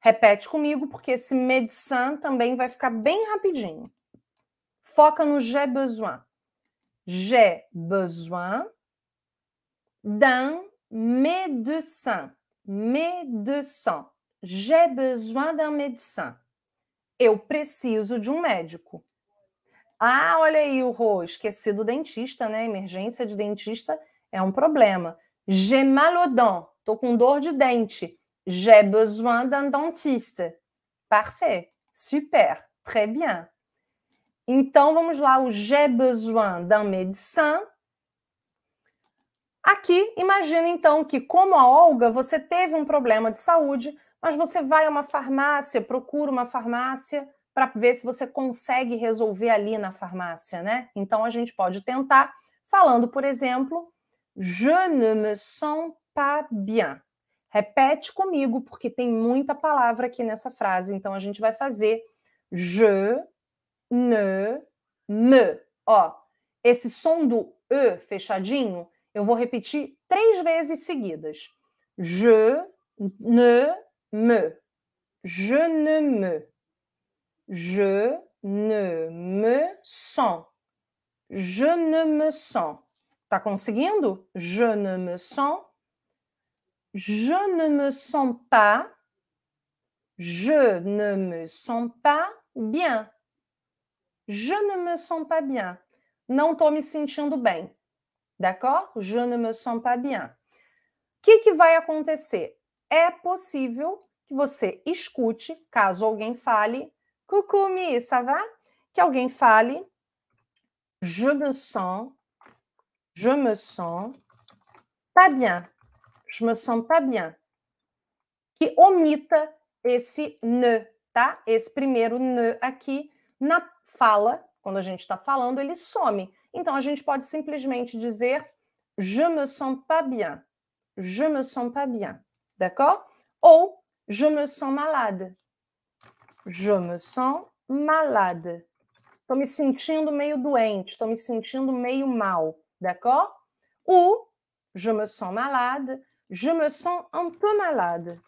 Repete comigo, porque esse médecin também vai ficar bem rapidinho. Foca no j'ai besoin. J'ai besoin d'un médecin. Médecin. J'ai besoin d'un médecin. Eu preciso de um médico. Ah, olha aí o Rô, esqueci do dentista, né? Emergência de dentista é um problema. J'ai mal aux dents. Tô com dor de dente. J'ai besoin d'un dentiste. Parfait. Super. Très bien. Então vamos lá, o j'ai besoin d'un médecin Aqui, imagina então que, como a Olga, você teve um problema de saúde, mas você vai a uma farmácia, procura uma farmácia para ver se você consegue resolver ali na farmácia, né? Então a gente pode tentar falando, por exemplo, je ne me sens pas bien. Repete comigo, porque tem muita palavra aqui nessa frase. Então a gente vai fazer je ne me. Ó, esse som do e fechadinho eu vou repetir três vezes seguidas. Je ne me. Je ne me. Je ne me sens. Je ne me sens. Tá conseguindo? Je ne me sens. Je ne me sens pas. Je ne me sens pas bien. Je ne me sens pas bien. Não estou me sentindo bem. D'accord? Je ne me sens pas bien. O que, que vai acontecer? É possível que você escute, caso alguém fale, Cucumi, ça va? Que alguém fale, je me sens, je me sens pas bien, je me sens pas bien. Que omita esse ne, tá? Esse primeiro ne aqui na fala, quando a gente está falando, ele some. Então, a gente pode simplesmente dizer je me sens pas bien. Je me sens pas bien. D'accord Ou je me sens malade. Je me sens malade. Estou me sentindo meio doente, estou me sentindo meio mal. D'accord Ou je me sens malade, je me sens un peu malade.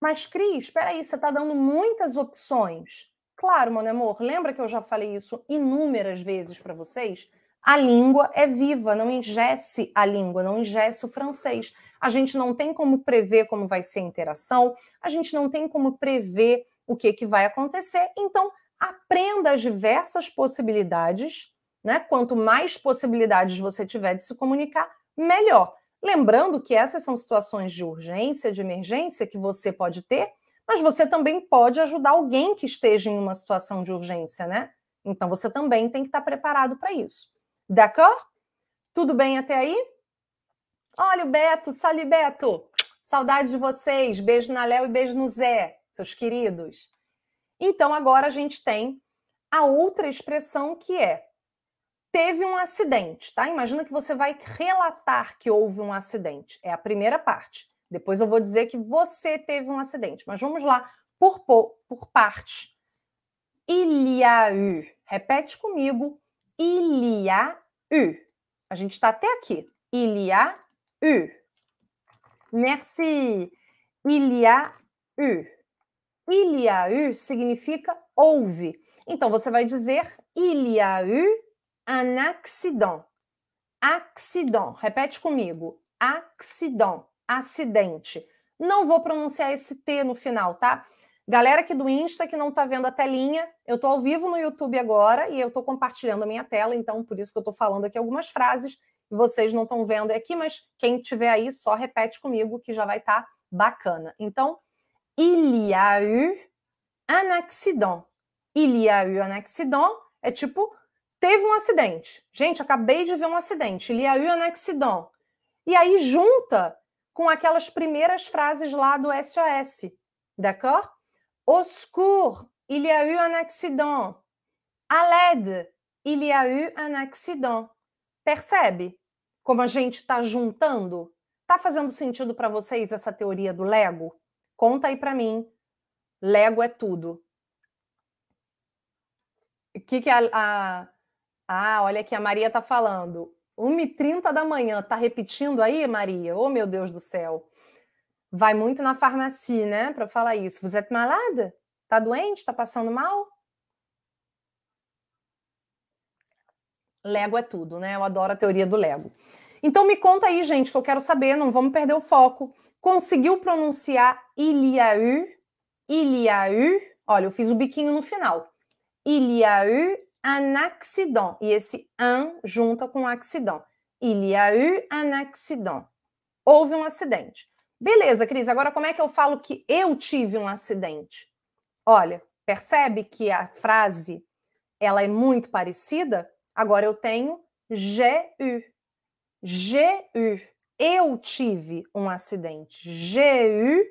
Mas, Cris, espera aí, você está dando muitas opções. Claro, meu amor, lembra que eu já falei isso inúmeras vezes para vocês? A língua é viva, não ingesse a língua, não ingesse o francês. A gente não tem como prever como vai ser a interação, a gente não tem como prever o que, que vai acontecer. Então, aprenda as diversas possibilidades, né? Quanto mais possibilidades você tiver de se comunicar, melhor. Lembrando que essas são situações de urgência, de emergência que você pode ter mas você também pode ajudar alguém que esteja em uma situação de urgência, né? Então você também tem que estar preparado para isso. D'accord? Tudo bem até aí? Olha o Beto, salve Beto! Saudade de vocês, beijo na Léo e beijo no Zé, seus queridos. Então agora a gente tem a outra expressão que é teve um acidente, tá? Imagina que você vai relatar que houve um acidente. É a primeira parte. Depois eu vou dizer que você teve um acidente, mas vamos lá por, por, por parte. Iliaú. Repete comigo. Iliaú. A gente está até aqui. Iliaú. Merci. Iliaú. Iliaú significa houve. Então você vai dizer il y un accident. Accident. Repete comigo. Accident acidente. Não vou pronunciar esse T no final, tá? Galera aqui do Insta que não tá vendo a telinha, eu tô ao vivo no YouTube agora e eu tô compartilhando a minha tela, então por isso que eu tô falando aqui algumas frases e vocês não estão vendo aqui, mas quem tiver aí só repete comigo que já vai estar tá bacana. Então, il y a eu un accident. Il y a eu un accident é tipo teve um acidente. Gente, acabei de ver um acidente. Il y a eu un accident. E aí junta com aquelas primeiras frases lá do SOS, d'accord? Au secours, il y a eu un accident. À l'aide, il y a eu un accident. Percebe como a gente está juntando? Tá fazendo sentido para vocês essa teoria do Lego? Conta aí para mim. Lego é tudo. O que, que a, a. Ah, olha aqui, a Maria tá falando. 1h30 da manhã, tá repetindo aí, Maria? Oh, meu Deus do céu. Vai muito na farmácia, né, para falar isso. Você é malada? Tá doente? Tá passando mal? Lego é tudo, né? Eu adoro a teoria do Lego. Então me conta aí, gente, que eu quero saber, não vamos perder o foco. Conseguiu pronunciar Iliaú? Iliaú? Olha, eu fiz o biquinho no final. Iliaú accident. E esse an junta com accident. Il y a eu un accident. Houve um acidente. Beleza, Cris, agora como é que eu falo que eu tive um acidente? Olha, percebe que a frase ela é muito parecida? Agora eu tenho j'ai eu. J'ai eu. Eu tive um acidente. J'ai eu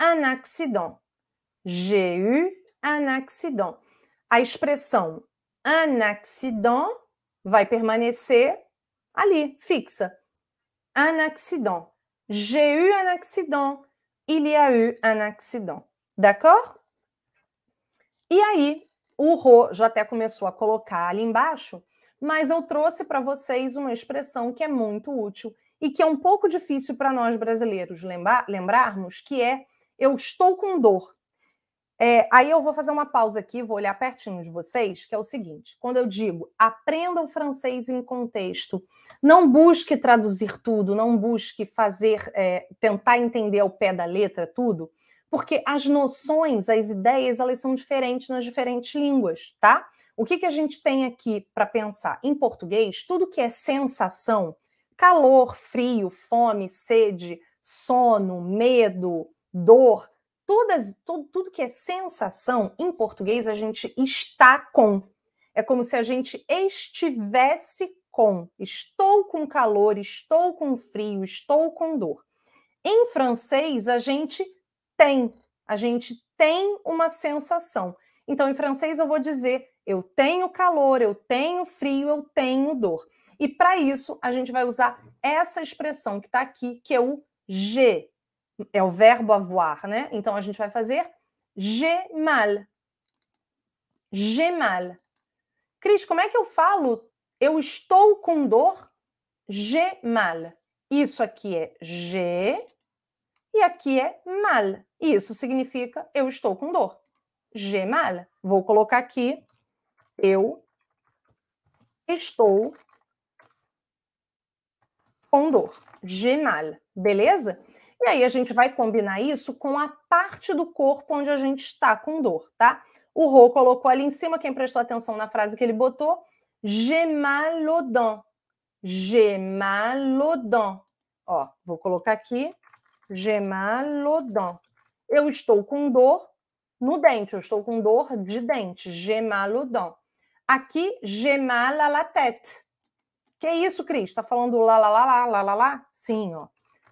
un accident. J'ai eu un accident. A expressão un vai permanecer ali, fixa. Un J'ai eu un accident. Il y a eu un accident. D'accord? E aí, o Rô já até começou a colocar ali embaixo, mas eu trouxe para vocês uma expressão que é muito útil e que é um pouco difícil para nós brasileiros lembrar, lembrarmos, que é eu estou com dor. É, aí eu vou fazer uma pausa aqui, vou olhar pertinho de vocês, que é o seguinte: quando eu digo aprenda o francês em contexto, não busque traduzir tudo, não busque fazer, é, tentar entender ao pé da letra tudo, porque as noções, as ideias, elas são diferentes nas diferentes línguas, tá? O que, que a gente tem aqui para pensar? Em português, tudo que é sensação, calor, frio, fome, sede, sono, medo, dor todas, tudo, tudo que é sensação, em português, a gente está com. É como se a gente estivesse com. Estou com calor, estou com frio, estou com dor. Em francês, a gente tem. A gente tem uma sensação. Então, em francês, eu vou dizer eu tenho calor, eu tenho frio, eu tenho dor. E para isso, a gente vai usar essa expressão que está aqui, que é o G é o verbo avoir, né? Então a gente vai fazer j'ai mal. J'ai mal. Cris, como é que eu falo eu estou com dor? J'ai mal. Isso aqui é 'g' e aqui é mal. Isso significa eu estou com dor. J'ai mal. Vou colocar aqui eu estou com dor. J'ai mal. Beleza? E aí a gente vai combinar isso com a parte do corpo onde a gente está com dor, tá? O Rô colocou ali em cima, quem prestou atenção na frase que ele botou, gemalodon. Gemalodon. Ó, vou colocar aqui, gemalodon. Eu estou com dor no dente, eu estou com dor de dente, gemalodon. Aqui, gemalalatete. Que isso, Cris? Tá falando lá, lá, lá, lá, lá, lá, lá? Sim, ó.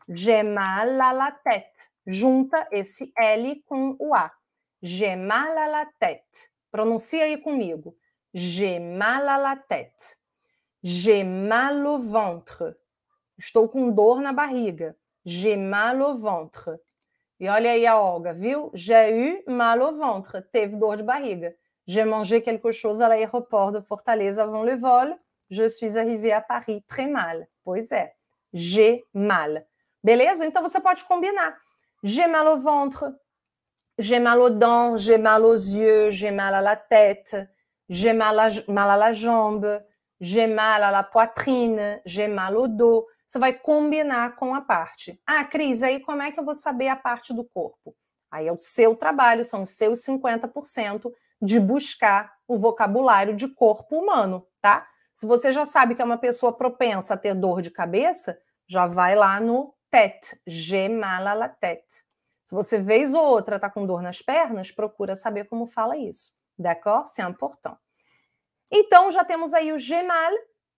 Gemal la tête. Junta esse L com o A. Gemal la tête. Pronuncia aí comigo. Gemal la tête. Gemal au ventre. Estou com dor na barriga. Gemal au ventre. E olha aí a Olga, viu? J'ai eu mal au ventre. Teve dor de barriga. J'ai mangé quelque chose à l'aéroport de Fortaleza avant le vol. Je suis arrivé à Paris très mal. Pois é. J'ai mal. Beleza? Então você pode combinar. J'ai mal au ventre, j'ai mal aux dents, j'ai mal aux yeux, j'ai mal à la tête, j'ai mal, à, mal à la jambe, j'ai mal à la poitrine, j'ai mal au dos. Você vai combinar com a parte. Ah, Cris, aí como é que eu vou saber a parte do corpo? Aí é o seu trabalho, são os seus 50% de buscar o vocabulário de corpo humano, tá? Se você já sabe que é uma pessoa propensa a ter dor de cabeça, já vai lá no Tet, j'ai mal Se você vez ou outra está com dor nas pernas, procura saber como fala isso. D'accord? C'est important. Então já temos aí o gemal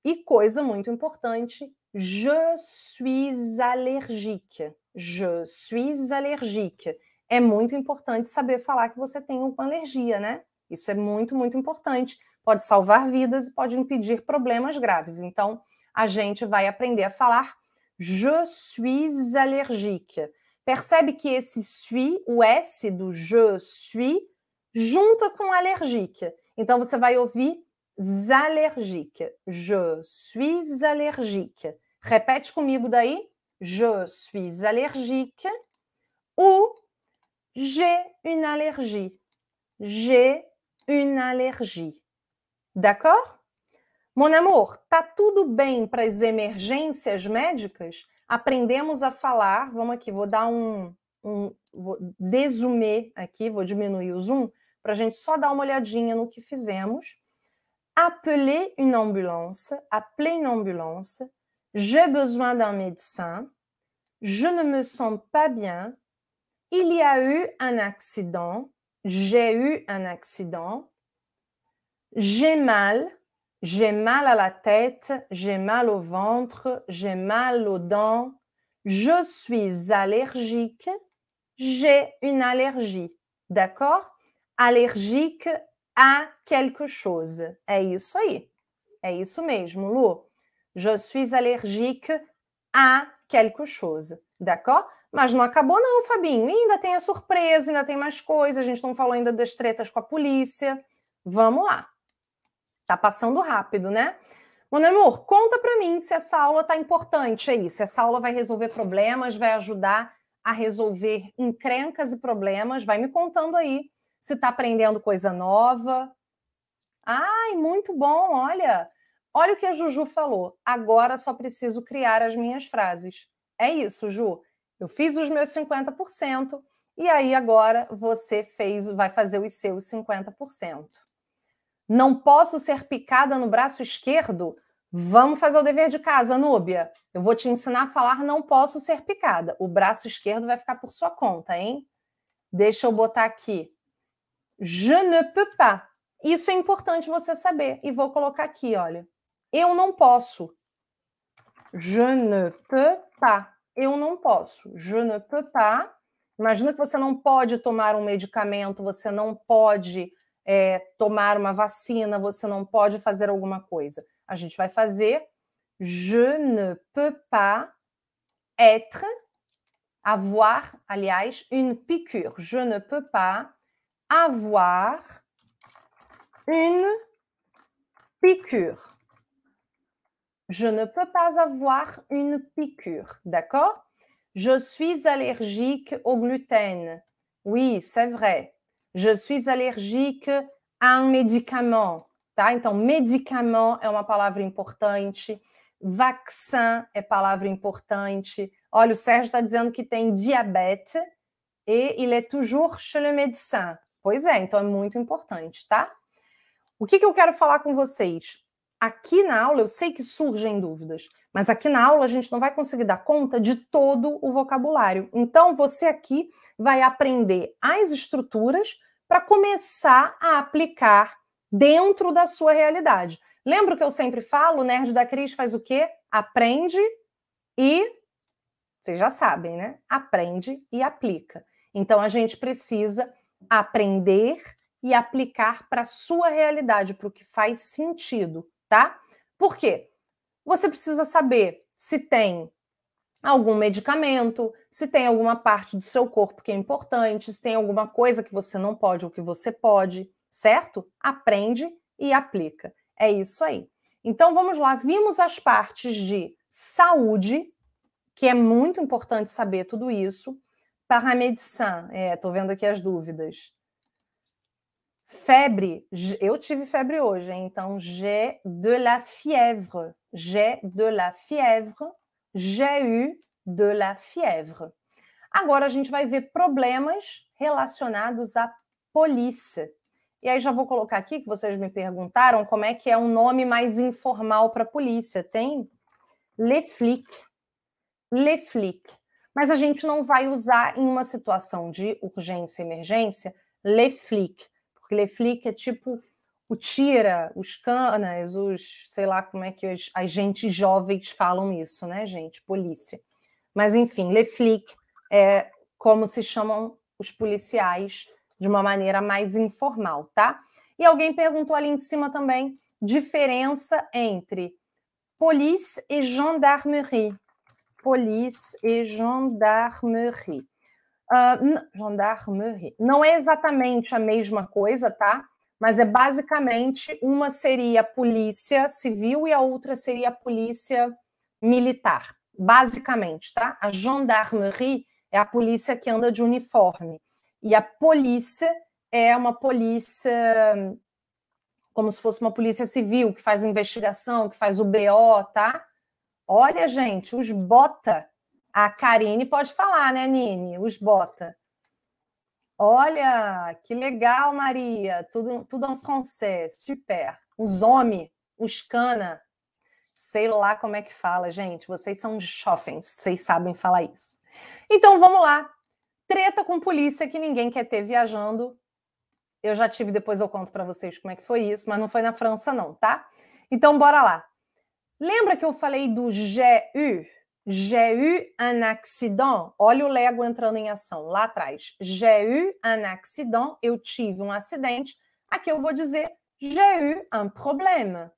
e coisa muito importante, je suis allergique. Je suis allergique. É muito importante saber falar que você tem uma alergia, né? Isso é muito, muito importante. Pode salvar vidas e pode impedir problemas graves. Então, a gente vai aprender a falar Je suis allergique. Percebe que esse suis, est », c'est du « je suis, junta com allergique. Então você vai ouvir allergique. Je suis allergique. Repete comigo daí. Je suis allergique. Ou j'ai une allergie. J'ai une allergie. D'accord Mon amor, tá tudo bem para as emergências médicas? Aprendemos a falar. Vamos aqui, vou dar um, um vou desumer aqui, vou diminuir o zoom para a gente só dar uma olhadinha no que fizemos. Appeler une ambulance, appeler une ambulance. J'ai besoin d'un médecin. Je ne me sens pas bien. Il y a eu un accident. J'ai eu un accident. J'ai mal. J'ai mal à la tête, j'ai mal au ventre, j'ai mal aux dents. Je suis allergique, j'ai une allergie. D'accord? Allergique a quelque chose. É isso aí. É isso mesmo, Lu. Je suis allergique a quelque chose. D'accord? Mas não acabou, não, Fabinho. E ainda tem a surpresa, ainda tem mais coisas. A gente não falou ainda das tretas com a polícia. Vamos lá. Tá passando rápido, né? Mano amor, conta para mim se essa aula tá importante aí, se essa aula vai resolver problemas, vai ajudar a resolver encrencas e problemas, vai me contando aí se tá aprendendo coisa nova. Ai, muito bom, olha. Olha o que a Juju falou. Agora só preciso criar as minhas frases. É isso, Ju. Eu fiz os meus 50% e aí agora você fez, vai fazer os seus 50% não posso ser picada no braço esquerdo? Vamos fazer o dever de casa, Núbia. Eu vou te ensinar a falar não posso ser picada. O braço esquerdo vai ficar por sua conta, hein? Deixa eu botar aqui. Je ne peux pas. Isso é importante você saber. E vou colocar aqui, olha. Eu não posso. Je ne peux pas. Eu não posso. Je ne peux pas. Imagina que você não pode tomar um medicamento, você não pode é, tomar uma vacina, você não pode fazer alguma coisa. A gente vai fazer je ne peux pas être, avoir, aliás, une piqûre. Je ne peux pas avoir une piqûre. Je ne peux pas avoir une piqûre, d'accord Je suis allergique au gluten. Oui, c'est vrai. Je suis allergique a um medicamento, tá? Então, medicamento é uma palavra importante. Vaccin é palavra importante. Olha, o Sérgio está dizendo que tem diabetes e ele é toujours chez le médecin. Pois é, então é muito importante, tá? O que, que eu quero falar com vocês? aqui na aula eu sei que surgem dúvidas, mas aqui na aula a gente não vai conseguir dar conta de todo o vocabulário. Então você aqui vai aprender as estruturas para começar a aplicar dentro da sua realidade. Lembra que eu sempre falo, o nerd da Cris faz o quê? Aprende e vocês já sabem, né? Aprende e aplica. Então a gente precisa aprender e aplicar para a sua realidade, para o que faz sentido tá? Por quê? Você precisa saber se tem algum medicamento, se tem alguma parte do seu corpo que é importante, se tem alguma coisa que você não pode ou que você pode, certo? Aprende e aplica. É isso aí. Então vamos lá, vimos as partes de saúde, que é muito importante saber tudo isso. Para a medicina, estou é, vendo aqui as dúvidas. Febre, eu tive febre hoje, então j'ai de la fièvre, j'ai de la fièvre, j'ai eu de la fièvre. Agora a gente vai ver problemas relacionados à polícia. E aí já vou colocar aqui que vocês me perguntaram como é que é um nome mais informal para polícia. Tem le flic, le flic. Mas a gente não vai usar em uma situação de urgência, emergência, le flic. Porque Leflick é, é tipo o Tira, os Canas, os sei lá como é que as, as gentes jovens falam isso, né, gente? Polícia. Mas enfim, Leflick é como se chamam os policiais de uma maneira mais informal, tá? E alguém perguntou ali em cima também diferença entre police e gendarmerie. Police e gendarmerie gendarmerie. Ah, Não é exatamente a mesma coisa, tá? Mas é basicamente uma seria a polícia civil e a outra seria a polícia militar. Basicamente, tá? A gendarmerie é a polícia que anda de uniforme. E a polícia é uma polícia como se fosse uma polícia civil que faz investigação, que faz o BO, tá? Olha, gente, os bota a Karine pode falar, né, Nini? Os bota. Olha, que legal, Maria. Tudo, tudo en é français, super. Os homens, os cana. Sei lá como é que fala, gente. Vocês são jovens, vocês sabem falar isso. Então, vamos lá. Treta com polícia que ninguém quer ter viajando. Eu já tive, depois eu conto para vocês como é que foi isso, mas não foi na França não, tá? Então, bora lá. Lembra que eu falei do GU, J'ai eu un accident. Olha o Lego entrando em ação lá atrás. J'ai eu un accident. Eu tive um acidente. Aqui eu vou dizer j'ai eu un problème.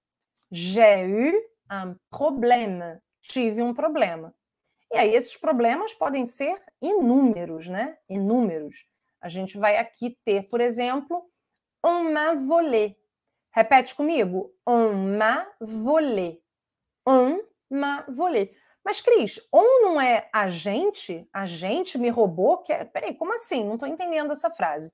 J'ai eu un problème. Tive um problema. E aí esses problemas podem ser inúmeros, né? Inúmeros. A gente vai aqui ter, por exemplo, on m'a volé. Repete comigo. On m'a volé. On m'a volé. Mas, Cris, ou não é a gente, a gente me roubou, que é... Peraí, como assim? Não estou entendendo essa frase.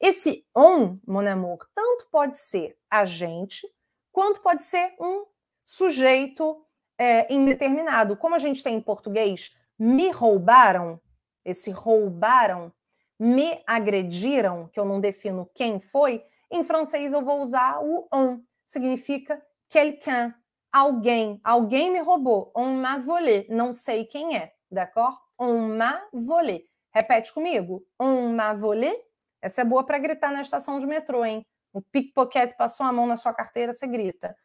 Esse on, mon amour, tanto pode ser a gente, quanto pode ser um sujeito é, indeterminado. Como a gente tem em português, me roubaram, esse roubaram, me agrediram, que eu não defino quem foi, em francês eu vou usar o on, significa quelqu'un, alguém, alguém me roubou. On m'a volé, não sei quem é, d'accord? On m'a volé. Repete comigo. On m'a volé. Essa é boa para gritar na estação de metrô, hein? O pickpocket passou a mão na sua carteira, você grita.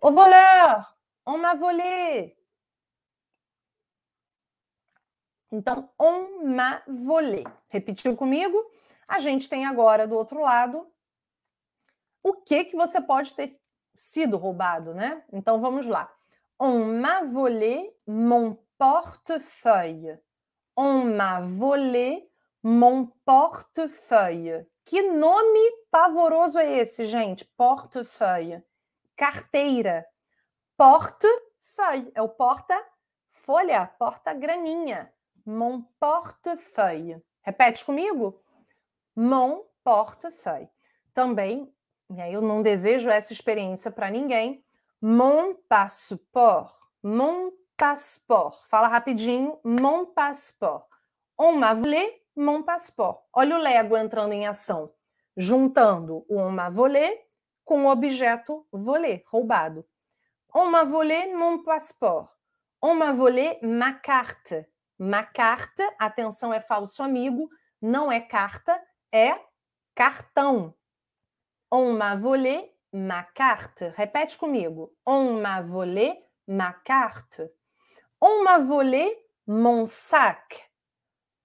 Ô voleur, on m'a volé. Então, on m'a volé. Repetiu comigo? A gente tem agora do outro lado o que que você pode ter sido roubado, né? Então vamos lá. On m'a volé mon portefeuille. On m'a volé mon portefeuille. Que nome pavoroso é esse, gente? Portefeuille. Carteira. Portefeuille. É o porta-folha, porta-graninha. Mon portefeuille. Repete comigo. Mon portefeuille. Também e né, aí eu não desejo essa experiência para ninguém. Mon passeport, mon passeport. Fala rapidinho, mon passeport. On m'a volé mon passeport. Olha o lego entrando em ação, juntando o on m'a volé com o objeto volé, roubado. On m'a volé mon passeport. On m'a volé ma carte. Ma carte, atenção, é falso amigo, não é carta, é cartão. On m'a volé ma carte. Repete comigo. On m'a volé ma carte. On m'a volé mon sac.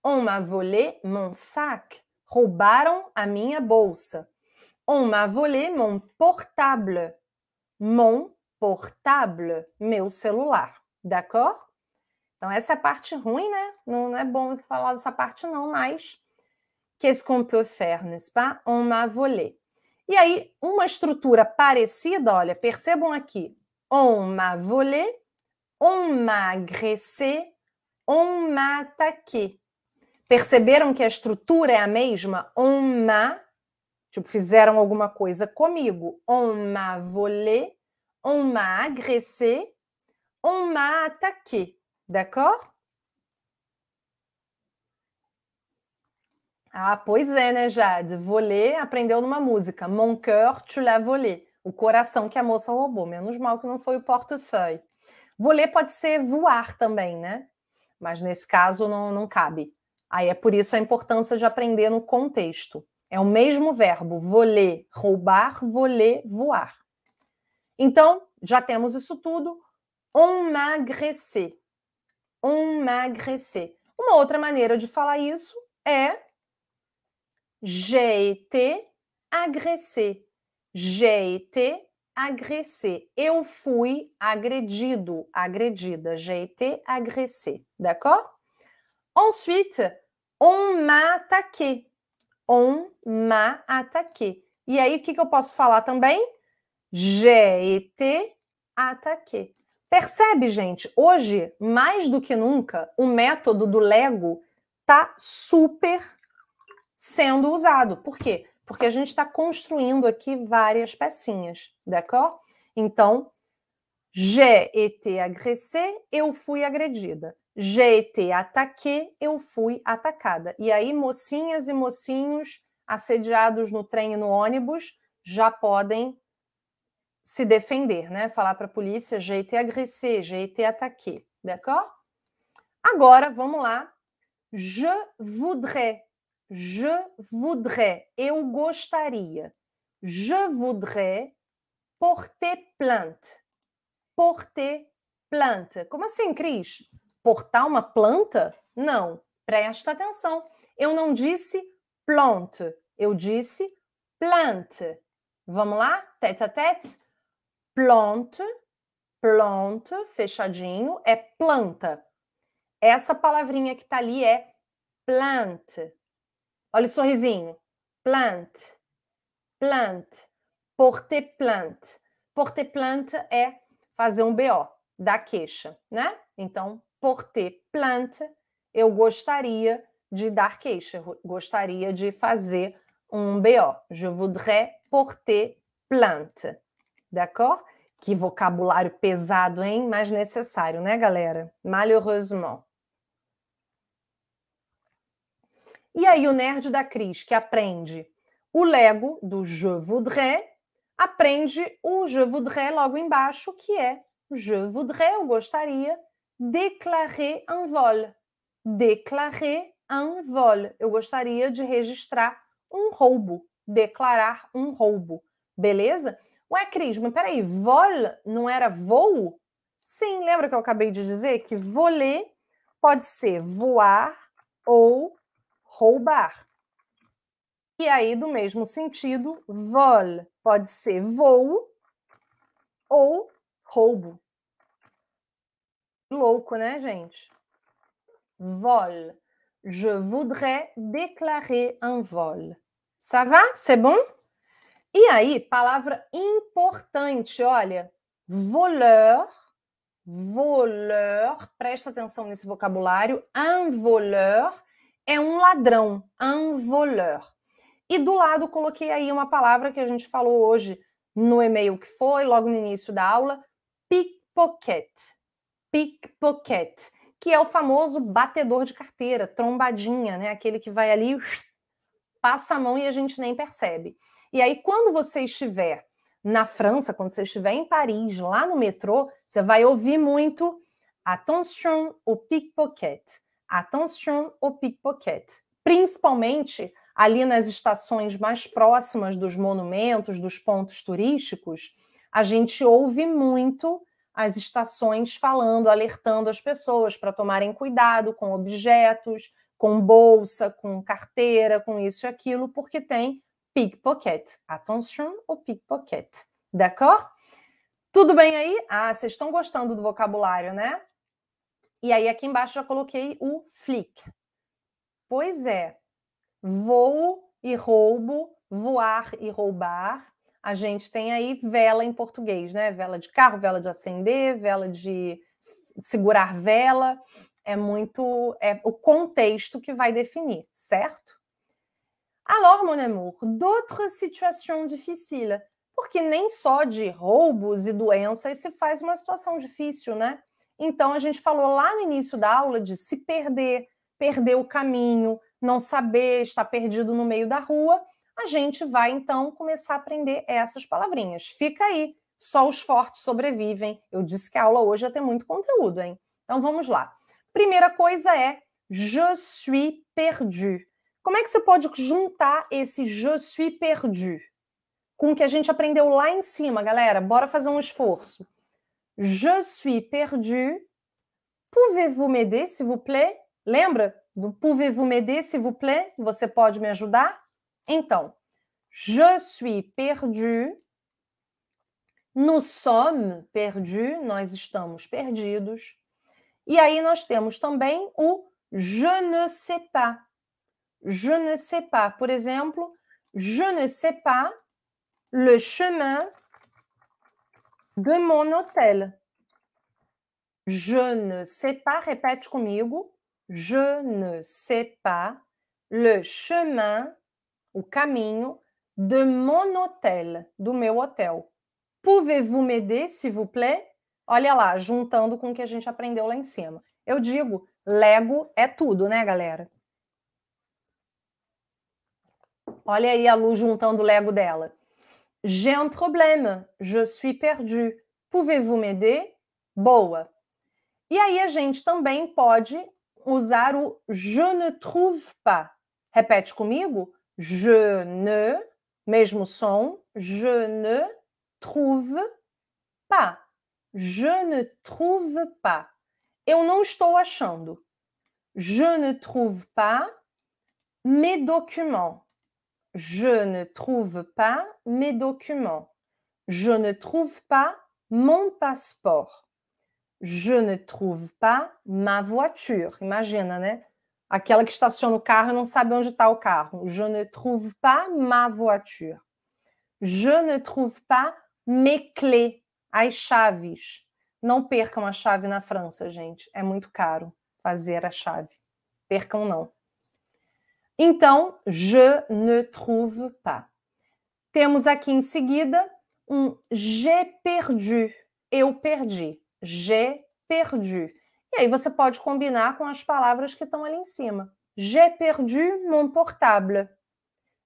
On m'a volé mon sac. Roubaram a minha bolsa. On m'a volé mon portable. Mon portable, meu celular. D'accord? Então, essa é a parte ruim, né? Não é bom falar dessa parte, não, mas. Qu'est-ce é qu'on peut faire, n'est-ce pas? On m'a volé. E aí, uma estrutura parecida, olha, percebam aqui. On m'a volé, on m'a agressé, on m'a attaqué. Perceberam que a estrutura é a mesma? On m'a, tipo, fizeram alguma coisa comigo. On m'a volé, on m'a agressé, on m'a attaqué. D'accord? Ah, pois é, né, Jade? Volé aprendeu numa música. Mon cœur, tu l'as volé. O coração que a moça roubou. Menos mal que não foi o portefeuille. Volé pode ser voar também, né? Mas nesse caso não, não cabe. Aí é por isso a importância de aprender no contexto. É o mesmo verbo, voler, roubar, voler, voar. Então, já temos isso tudo. On m'agressé. On Uma outra maneira de falar isso é J'ai été agressé. J'ai été agressé. Eu fui agredido, agredida. J'ai été agressé. D'accord Ensuite, on m'a attaqué. On m'a attaqué. E aí, o que, que eu posso falar também? J'ai été attaqué. Percebe, gente? Hoje, mais do que nunca, o método do Lego tá super sendo usado. Por quê? Porque a gente está construindo aqui várias pecinhas, d'accord? Então, j'ai été agressée, eu fui agredida. J'ai été attaquée, eu fui atacada. E aí, mocinhas e mocinhos assediados no trem e no ônibus já podem se defender, né? Falar para a polícia, j'ai été agressée, j'ai été attaquée, d'accord? Agora, vamos lá. Je voudrais Je voudrais, eu gostaria. Je voudrais porter plainte. Porter planta. Como assim, Cris? Portar uma planta? Não. Presta atenção. Eu não disse plante, eu disse plante. Vamos lá? Tete a tete. Plante, plante, fechadinho, é planta. Essa palavrinha que está ali é plante. Olha o sorrisinho. Plant, plant, porter plant. Porter plant é fazer um BO, da queixa, né? Então, porter plant, eu gostaria de dar queixa, gostaria de fazer um BO. Je voudrais porter plante. D'accord? Que vocabulário pesado, hein? Mas necessário, né, galera? Malheureusement. E aí o nerd da Cris, que aprende o Lego do Je voudrais, aprende o Je voudrais logo embaixo, que é Je voudrais, eu gostaria, déclarer un vol. Déclarer un vol. Eu gostaria de registrar um roubo. Declarar um roubo. Beleza? Ué, Cris, mas peraí, vol não era voo? Sim, lembra que eu acabei de dizer que voler pode ser voar ou roubar. E aí, do mesmo sentido, vol pode ser voo ou roubo. Louco, né, gente? Vol. Je voudrais déclarer un vol. Ça va? C'est bon? E aí, palavra importante, olha. Voleur. Voleur. Presta atenção nesse vocabulário. Un voleur é um ladrão, un voleur. E do lado coloquei aí uma palavra que a gente falou hoje no e-mail que foi, logo no início da aula, pickpocket. Pickpocket, que é o famoso batedor de carteira, trombadinha, né? Aquele que vai ali, passa a mão e a gente nem percebe. E aí quando você estiver na França, quando você estiver em Paris, lá no metrô, você vai ouvir muito Attention, o pickpocket. Attention ao pickpocket, principalmente ali nas estações mais próximas dos monumentos, dos pontos turísticos, a gente ouve muito as estações falando, alertando as pessoas para tomarem cuidado com objetos, com bolsa, com carteira, com isso e aquilo, porque tem pickpocket. Attention ao pickpocket. D'accord? Tudo bem aí? Ah, vocês estão gostando do vocabulário, né? E aí aqui embaixo já coloquei o Flick. Pois é, voo e roubo, voar e roubar. A gente tem aí vela em português, né? Vela de carro, vela de acender, vela de segurar vela. É muito é o contexto que vai definir, certo? Alors, mon amour, d'autres situations difficiles. Porque nem só de roubos e doenças se faz uma situação difícil, né? Então, a gente falou lá no início da aula de se perder, perder o caminho, não saber, estar perdido no meio da rua. A gente vai então começar a aprender essas palavrinhas. Fica aí, só os fortes sobrevivem. Eu disse que a aula hoje ia ter muito conteúdo, hein? Então vamos lá. Primeira coisa é je suis perdu. Como é que você pode juntar esse je suis perdu com o que a gente aprendeu lá em cima, galera? Bora fazer um esforço. Je suis perdu. Pouvez-vous m'aider, s'il vous plaît? Lembra do pouvez-vous m'aider, s'il vous plaît? Você pode me ajudar? Então, je suis perdu. Nous sommes perdus, nós estamos perdidos. E aí nós temos também o je ne sais pas. Je ne sais pas. Por exemplo, je ne sais pas le chemin de mon hôtel. Je ne sais pas, répète comigo. Je ne sais pas le chemin, o caminho de mon hôtel, do meu hotel. Pouvez-vous m'aider, s'il vous plaît? Olha lá, juntando com o que a gente aprendeu lá em cima. Eu digo, Lego é tudo, né, galera? Olha aí a Lu juntando o Lego dela. J'ai un problème. Je suis perdu. Pouvez-vous m'aider? Boa. E aí a gente também pode usar o je ne trouve pas. Repete comigo. Je ne, mesmo som, je ne trouve pas. Je ne trouve pas. Eu não estou achando. Je ne trouve pas mes documents. Je ne trouve pas mes documents. Je ne trouve pas mon passeport. Je ne trouve pas ma voiture. Imagina, né? Aquela que estaciona o carro e não sabe onde está o carro. Je ne trouve pas ma voiture. Je ne trouve pas mes clés, as chaves. Não percam a chave na França, gente. É muito caro fazer a chave. Percam não. Então, je ne trouve pas. Temos aqui em seguida um j'ai perdu. Eu perdi. J'ai perdu. E aí você pode combinar com as palavras que estão ali em cima. J'ai perdu mon portable.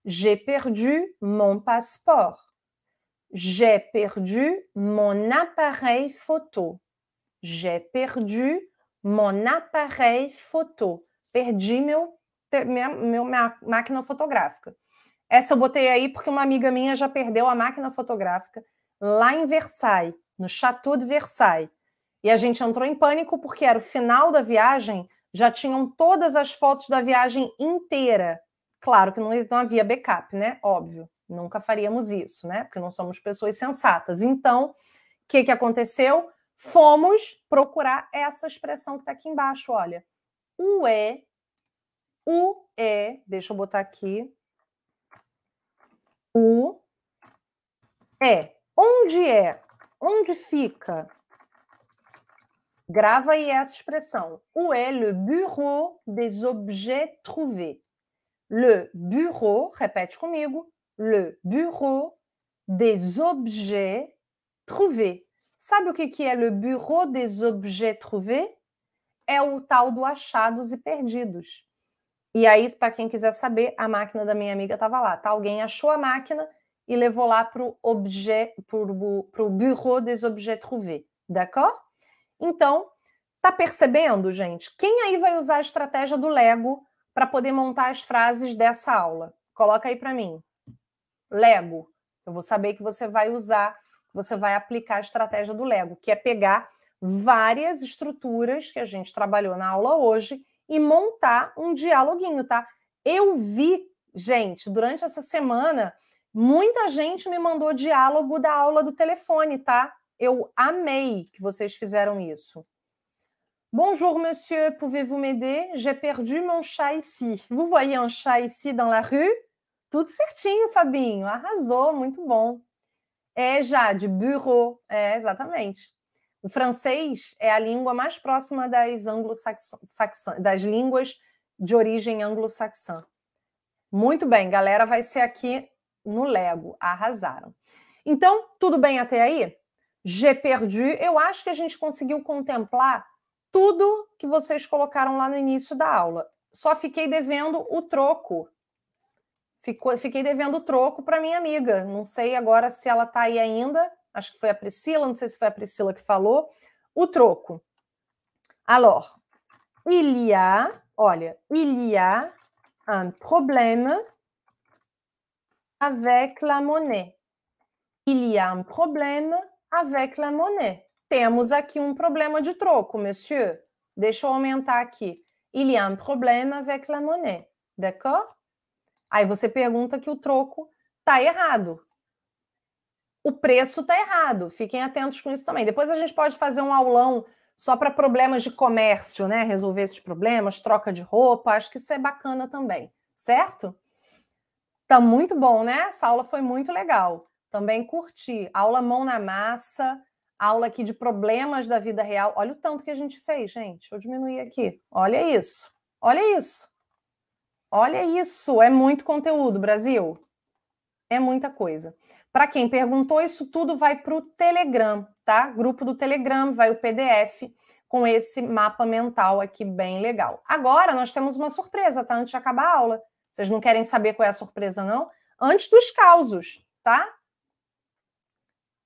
J'ai perdu mon passeport. J'ai perdu mon appareil photo. J'ai perdu mon appareil photo. Perdi meu ter minha, minha, máquina fotográfica. Essa eu botei aí porque uma amiga minha já perdeu a máquina fotográfica lá em Versailles, no Chateau de Versailles. E a gente entrou em pânico porque era o final da viagem, já tinham todas as fotos da viagem inteira. Claro que não, não havia backup, né? Óbvio, nunca faríamos isso, né? Porque não somos pessoas sensatas. Então, o que, que aconteceu? Fomos procurar essa expressão que está aqui embaixo, olha. Ué, o é, deixa eu botar aqui, o é, Onde é? Onde fica? Grava aí essa expressão. Où est é le bureau des objets trouvés? Le bureau, repete comigo, le bureau des objets trouvés. Sabe o que, que é le bureau des objets trouvés? É o tal do achados e perdidos. E aí, para quem quiser saber, a máquina da minha amiga estava lá. Tá? Alguém achou a máquina e levou lá para o pro para Bureau des Objets Trouvés. D'accord? Então, tá percebendo, gente? Quem aí vai usar a estratégia do Lego para poder montar as frases dessa aula? Coloca aí para mim. Lego. Eu vou saber que você vai usar, você vai aplicar a estratégia do Lego, que é pegar várias estruturas que a gente trabalhou na aula hoje e montar um dialoguinho, tá? Eu vi, gente, durante essa semana, muita gente me mandou diálogo da aula do telefone, tá? Eu amei que vocês fizeram isso. Bonjour monsieur, pouvez-vous m'aider? J'ai perdu mon chat ici. Vous voyez un chat ici dans la rue? Tudo certinho, Fabinho. Arrasou, muito bom. É, Jade, bureau. É, exatamente. O francês é a língua mais próxima das, das línguas de origem anglo-saxã. Muito bem, galera, vai ser aqui no Lego. Arrasaram. Então, tudo bem até aí? J'ai perdu. Eu acho que a gente conseguiu contemplar tudo que vocês colocaram lá no início da aula. Só fiquei devendo o troco. fiquei devendo o troco para minha amiga. Não sei agora se ela está aí ainda, acho que foi a Priscila, não sei se foi a Priscila que falou, o troco. Alors, il y a, olha, il y a un problème avec la monnaie. Il y a un problème avec la monnaie. Temos aqui um problema de troco, monsieur. Deixa eu aumentar aqui. Il y a un problème avec la monnaie. D'accord? Aí você pergunta que o troco tá errado o preço está errado. Fiquem atentos com isso também. Depois a gente pode fazer um aulão só para problemas de comércio, né? Resolver esses problemas, troca de roupa, acho que isso é bacana também, certo? Tá muito bom, né? Essa aula foi muito legal. Também curti. Aula mão na massa, aula aqui de problemas da vida real. Olha o tanto que a gente fez, gente. Deixa eu diminuir aqui. Olha isso. Olha isso. Olha isso. É muito conteúdo, Brasil. É muita coisa. Para quem perguntou, isso tudo vai para o Telegram, tá? Grupo do Telegram, vai o PDF com esse mapa mental aqui bem legal. Agora nós temos uma surpresa, tá? Antes de acabar a aula. Vocês não querem saber qual é a surpresa, não? Antes dos causos, tá?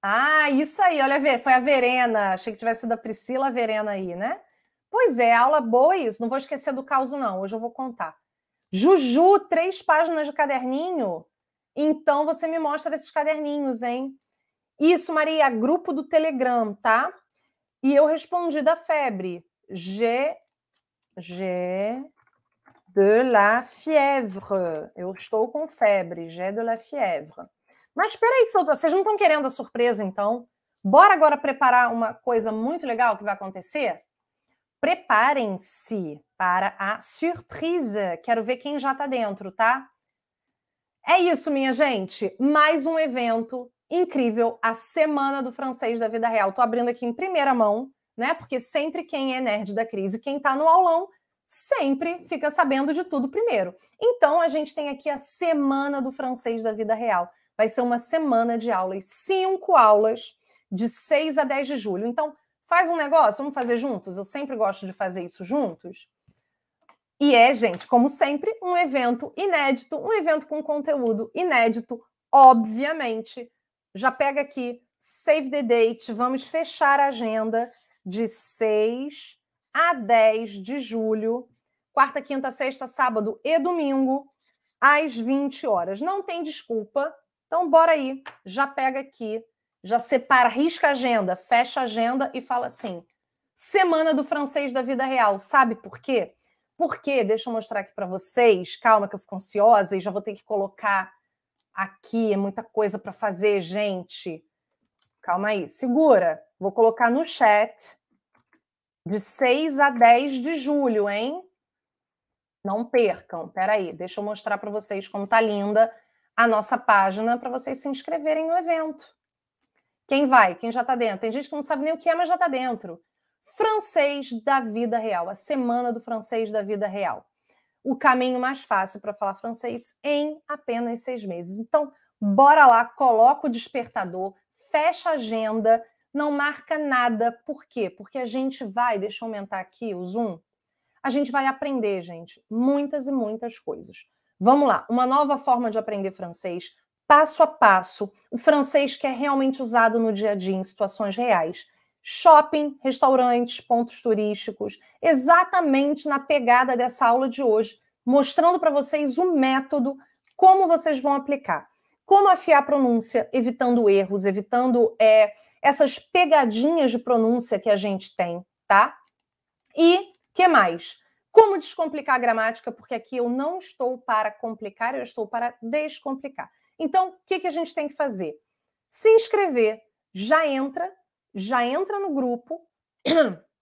Ah, isso aí, olha, foi a Verena. Achei que tivesse sido a Priscila a Verena aí, né? Pois é, aula boa é isso. Não vou esquecer do caos, não. Hoje eu vou contar. Juju, três páginas de caderninho. Então você me mostra esses caderninhos, hein? Isso, Maria, grupo do Telegram, tá? E eu respondi da febre. G G de la fièvre. Eu estou com febre, G de la fièvre. Mas espera aí, vocês não estão querendo a surpresa, então? Bora agora preparar uma coisa muito legal que vai acontecer? Preparem-se para a surpresa. Quero ver quem já está dentro, tá? É isso, minha gente. Mais um evento incrível, a Semana do Francês da Vida Real. Tô abrindo aqui em primeira mão, né? Porque sempre quem é nerd da crise, quem tá no aulão, sempre fica sabendo de tudo primeiro. Então a gente tem aqui a Semana do Francês da Vida Real. Vai ser uma semana de aulas, cinco aulas, de 6 a 10 de julho. Então, faz um negócio, vamos fazer juntos? Eu sempre gosto de fazer isso juntos. E é, gente, como sempre, um evento inédito, um evento com conteúdo inédito, obviamente. Já pega aqui, save the date, vamos fechar a agenda de 6 a 10 de julho, quarta, quinta, sexta, sábado e domingo, às 20 horas. Não tem desculpa, então bora aí, já pega aqui, já separa, risca a agenda, fecha a agenda e fala assim: Semana do Francês da Vida Real, sabe por quê? Por quê? Deixa eu mostrar aqui para vocês. Calma, que eu fico ansiosa e já vou ter que colocar aqui. É muita coisa para fazer, gente. Calma aí, segura. Vou colocar no chat de 6 a 10 de julho, hein? Não percam. Peraí, deixa eu mostrar para vocês como tá linda a nossa página para vocês se inscreverem no evento. Quem vai? Quem já está dentro? Tem gente que não sabe nem o que é, mas já está dentro francês da vida real, a semana do francês da vida real. O caminho mais fácil para falar francês em apenas seis meses. Então, bora lá, coloca o despertador, fecha a agenda, não marca nada. Por quê? Porque a gente vai, deixa eu aumentar aqui o zoom, a gente vai aprender, gente, muitas e muitas coisas. Vamos lá, uma nova forma de aprender francês, passo a passo, o francês que é realmente usado no dia a dia, em situações reais shopping, restaurantes, pontos turísticos, exatamente na pegada dessa aula de hoje, mostrando para vocês o método, como vocês vão aplicar. Como afiar a pronúncia, evitando erros, evitando é, essas pegadinhas de pronúncia que a gente tem, tá? E que mais? Como descomplicar a gramática, porque aqui eu não estou para complicar, eu estou para descomplicar. Então, o que, que a gente tem que fazer? Se inscrever, já entra já entra no grupo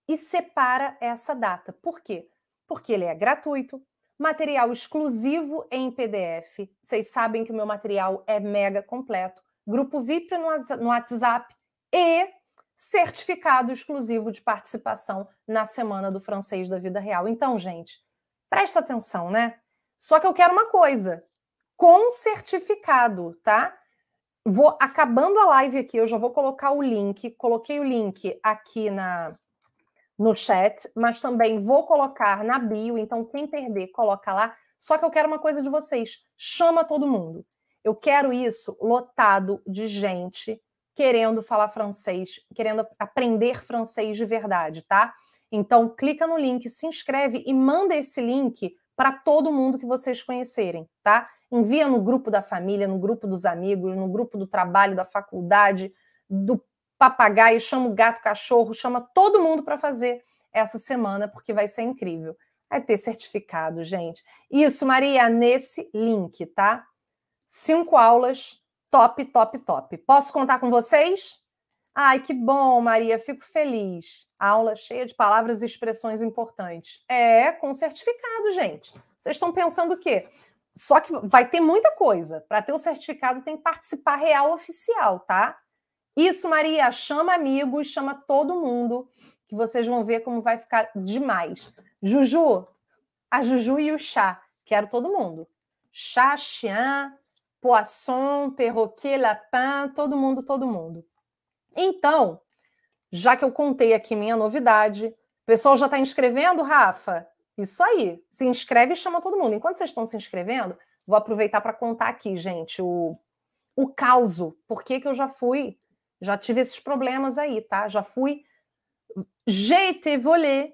e separa essa data. Por quê? Porque ele é gratuito, material exclusivo em PDF. Vocês sabem que o meu material é mega completo. Grupo VIP no WhatsApp e certificado exclusivo de participação na Semana do Francês da Vida Real. Então, gente, presta atenção, né? Só que eu quero uma coisa: com certificado, tá? Vou acabando a live aqui, eu já vou colocar o link. Coloquei o link aqui na no chat, mas também vou colocar na bio, então quem perder, coloca lá. Só que eu quero uma coisa de vocês, chama todo mundo. Eu quero isso lotado de gente querendo falar francês, querendo aprender francês de verdade, tá? Então clica no link, se inscreve e manda esse link para todo mundo que vocês conhecerem, tá? Envia no grupo da família, no grupo dos amigos, no grupo do trabalho, da faculdade, do papagaio, chama o gato, cachorro, chama todo mundo para fazer essa semana, porque vai ser incrível. Vai ter certificado, gente. Isso, Maria, nesse link, tá? Cinco aulas, top, top, top. Posso contar com vocês? Ai, que bom, Maria, fico feliz. aula cheia de palavras e expressões importantes. É, com certificado, gente. Vocês estão pensando o quê? Só que vai ter muita coisa. Para ter o certificado, tem que participar real oficial, tá? Isso, Maria, chama amigos, chama todo mundo, que vocês vão ver como vai ficar demais. Juju, a Juju e o chá. Quero todo mundo. Chá, chien, poisson, perroquet, lapin, todo mundo, todo mundo. Então, já que eu contei aqui minha novidade, o pessoal já está inscrevendo, Rafa? Isso aí. Se inscreve e chama todo mundo. Enquanto vocês estão se inscrevendo, vou aproveitar para contar aqui, gente, o, o caos. Por que, que eu já fui? Já tive esses problemas aí, tá? Já fui. Jeite volé.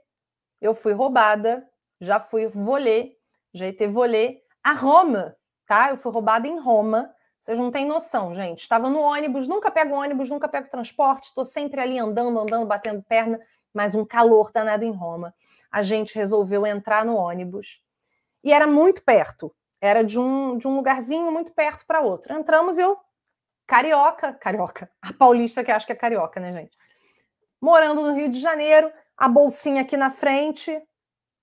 Eu fui roubada. Já fui volé. Jeite volé. A Roma, tá? Eu fui roubada em Roma vocês não têm noção, gente. Estava no ônibus, nunca pego ônibus, nunca pego transporte, estou sempre ali andando, andando, batendo perna, mas um calor danado em Roma. A gente resolveu entrar no ônibus e era muito perto. Era de um, de um lugarzinho muito perto para outro. Entramos eu, carioca, carioca, a paulista que acha que é carioca, né, gente? Morando no Rio de Janeiro, a bolsinha aqui na frente,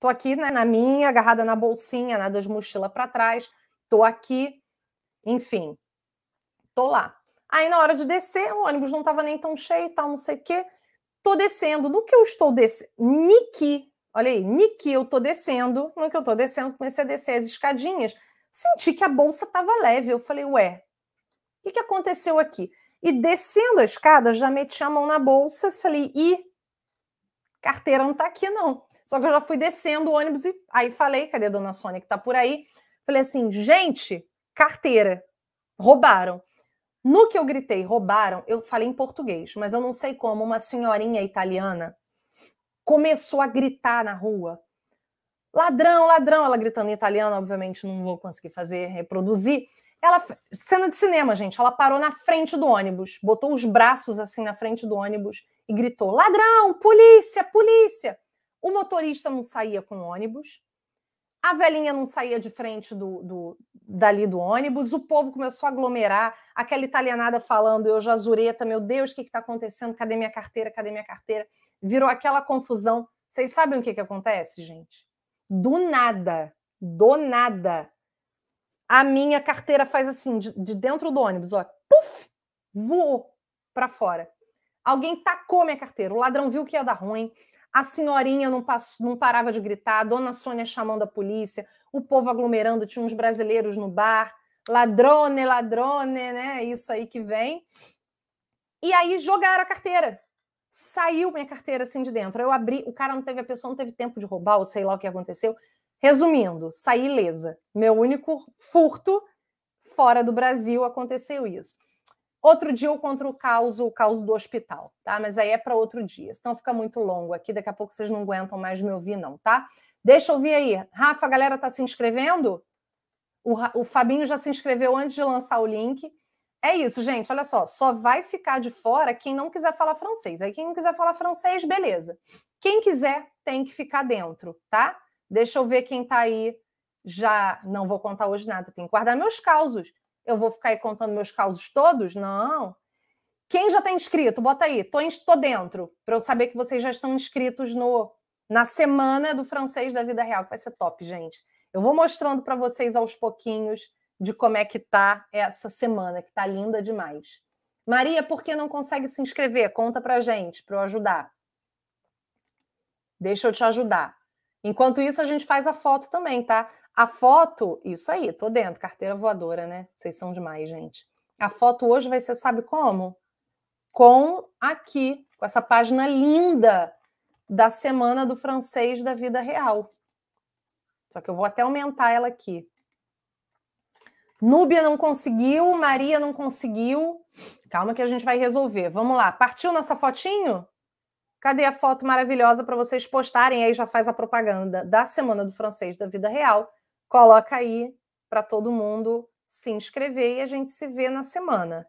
tô aqui né, na minha, agarrada na bolsinha, nada de mochila para trás, tô aqui, enfim, tô lá. Aí na hora de descer, o ônibus não estava nem tão cheio e tal, não sei o quê. Tô descendo. No que eu estou descendo, Niki, olha aí, Niki, eu tô descendo. No que eu tô descendo, comecei a descer as escadinhas. Senti que a bolsa estava leve. Eu falei, ué, o que, que aconteceu aqui? E descendo a escada, já meti a mão na bolsa, falei, e carteira não tá aqui, não. Só que eu já fui descendo o ônibus e aí falei, cadê a dona Sônia que tá por aí? Falei assim, gente, carteira, roubaram. No que eu gritei roubaram, eu falei em português, mas eu não sei como uma senhorinha italiana começou a gritar na rua. Ladrão, ladrão, ela gritando em italiano, obviamente não vou conseguir fazer reproduzir. Ela cena de cinema, gente, ela parou na frente do ônibus, botou os braços assim na frente do ônibus e gritou: "Ladrão, polícia, polícia!". O motorista não saía com o ônibus, a velhinha não saía de frente do, do, dali do ônibus, o povo começou a aglomerar, aquela italianada falando, eu jazureta, meu Deus, o que está acontecendo? Cadê minha carteira? Cadê minha carteira? Virou aquela confusão. Vocês sabem o que, que acontece, gente? Do nada, do nada, a minha carteira faz assim, de, de dentro do ônibus, ó, puf, voou para fora. Alguém tacou minha carteira, o ladrão viu que ia dar ruim, a senhorinha não, não parava de gritar, a dona Sônia chamando a polícia, o povo aglomerando, tinha uns brasileiros no bar, ladrone, ladrone, né? Isso aí que vem. E aí jogaram a carteira. Saiu minha carteira assim de dentro. Eu abri, o cara não teve, a pessoa não teve tempo de roubar, ou sei lá o que aconteceu. Resumindo, saí ilesa. Meu único furto fora do Brasil aconteceu isso. Outro dia eu conto o caos, o caos do hospital, tá? Mas aí é para outro dia, Então fica muito longo aqui, daqui a pouco vocês não aguentam mais me ouvir não, tá? Deixa eu ver aí. Rafa, a galera tá se inscrevendo? O, o Fabinho já se inscreveu antes de lançar o link. É isso, gente. Olha só, só vai ficar de fora quem não quiser falar francês. Aí quem não quiser falar francês, beleza. Quem quiser tem que ficar dentro, tá? Deixa eu ver quem tá aí. Já não vou contar hoje nada, tem que guardar meus causos. Eu vou ficar aí contando meus causos todos? Não. Quem já está inscrito, bota aí, tô, tô dentro, para eu saber que vocês já estão inscritos no na semana do francês da vida real, vai ser top, gente. Eu vou mostrando para vocês aos pouquinhos de como é que tá essa semana, que tá linda demais. Maria, por que não consegue se inscrever? Conta para gente, para eu ajudar. Deixa eu te ajudar. Enquanto isso, a gente faz a foto também, tá? A foto, isso aí, tô dentro, carteira voadora, né? Vocês são demais, gente. A foto hoje vai ser, sabe como? Com aqui, com essa página linda da semana do francês da vida real. Só que eu vou até aumentar ela aqui. Núbia não conseguiu, Maria não conseguiu. Calma que a gente vai resolver. Vamos lá. Partiu nossa fotinho? Cadê a foto maravilhosa para vocês postarem? Aí já faz a propaganda da Semana do Francês da Vida Real. Coloca aí para todo mundo se inscrever e a gente se vê na semana.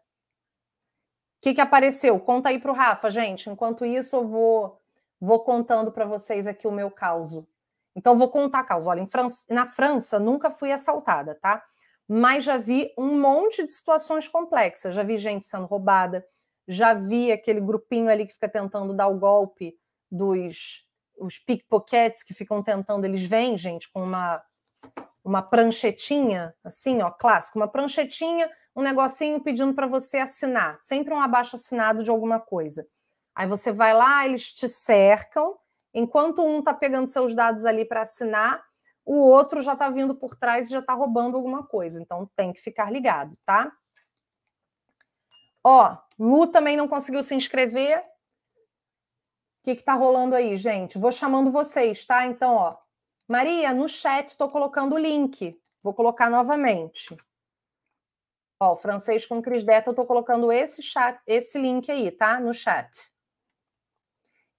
O que, que apareceu? Conta aí para o Rafa, gente. Enquanto isso, eu vou, vou contando para vocês aqui o meu caso. Então, vou contar a causa. Olha, França, na França, nunca fui assaltada, tá? Mas já vi um monte de situações complexas. Já vi gente sendo roubada, já vi aquele grupinho ali que fica tentando dar o golpe dos os pickpockets que ficam tentando. Eles vêm, gente, com uma uma pranchetinha, assim, ó, clássico, uma pranchetinha, um negocinho pedindo para você assinar, sempre um abaixo assinado de alguma coisa. Aí você vai lá, eles te cercam, enquanto um está pegando seus dados ali para assinar, o outro já está vindo por trás e já está roubando alguma coisa. Então tem que ficar ligado, tá? Ó, Lu também não conseguiu se inscrever. O que está rolando aí, gente? Vou chamando vocês, tá? Então, ó, Maria, no chat estou colocando o link. Vou colocar novamente. Ó, francês com Cris Deta, eu estou colocando esse, chat, esse link aí, tá? No chat.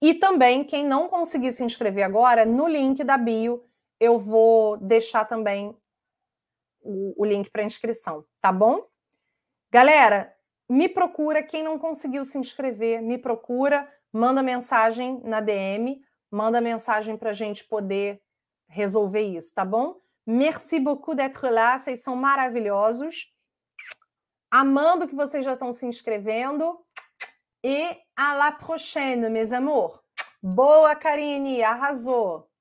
E também, quem não conseguir se inscrever agora, no link da bio, eu vou deixar também o, o link para inscrição, tá bom? Galera, me procura. Quem não conseguiu se inscrever, me procura, manda mensagem na DM, manda mensagem para a gente poder resolver isso, tá bom? Merci beaucoup d'être là, vocês são maravilhosos. Amando que vocês já estão se inscrevendo. E à la prochaine, mes amours. Boa, Karine, arrasou.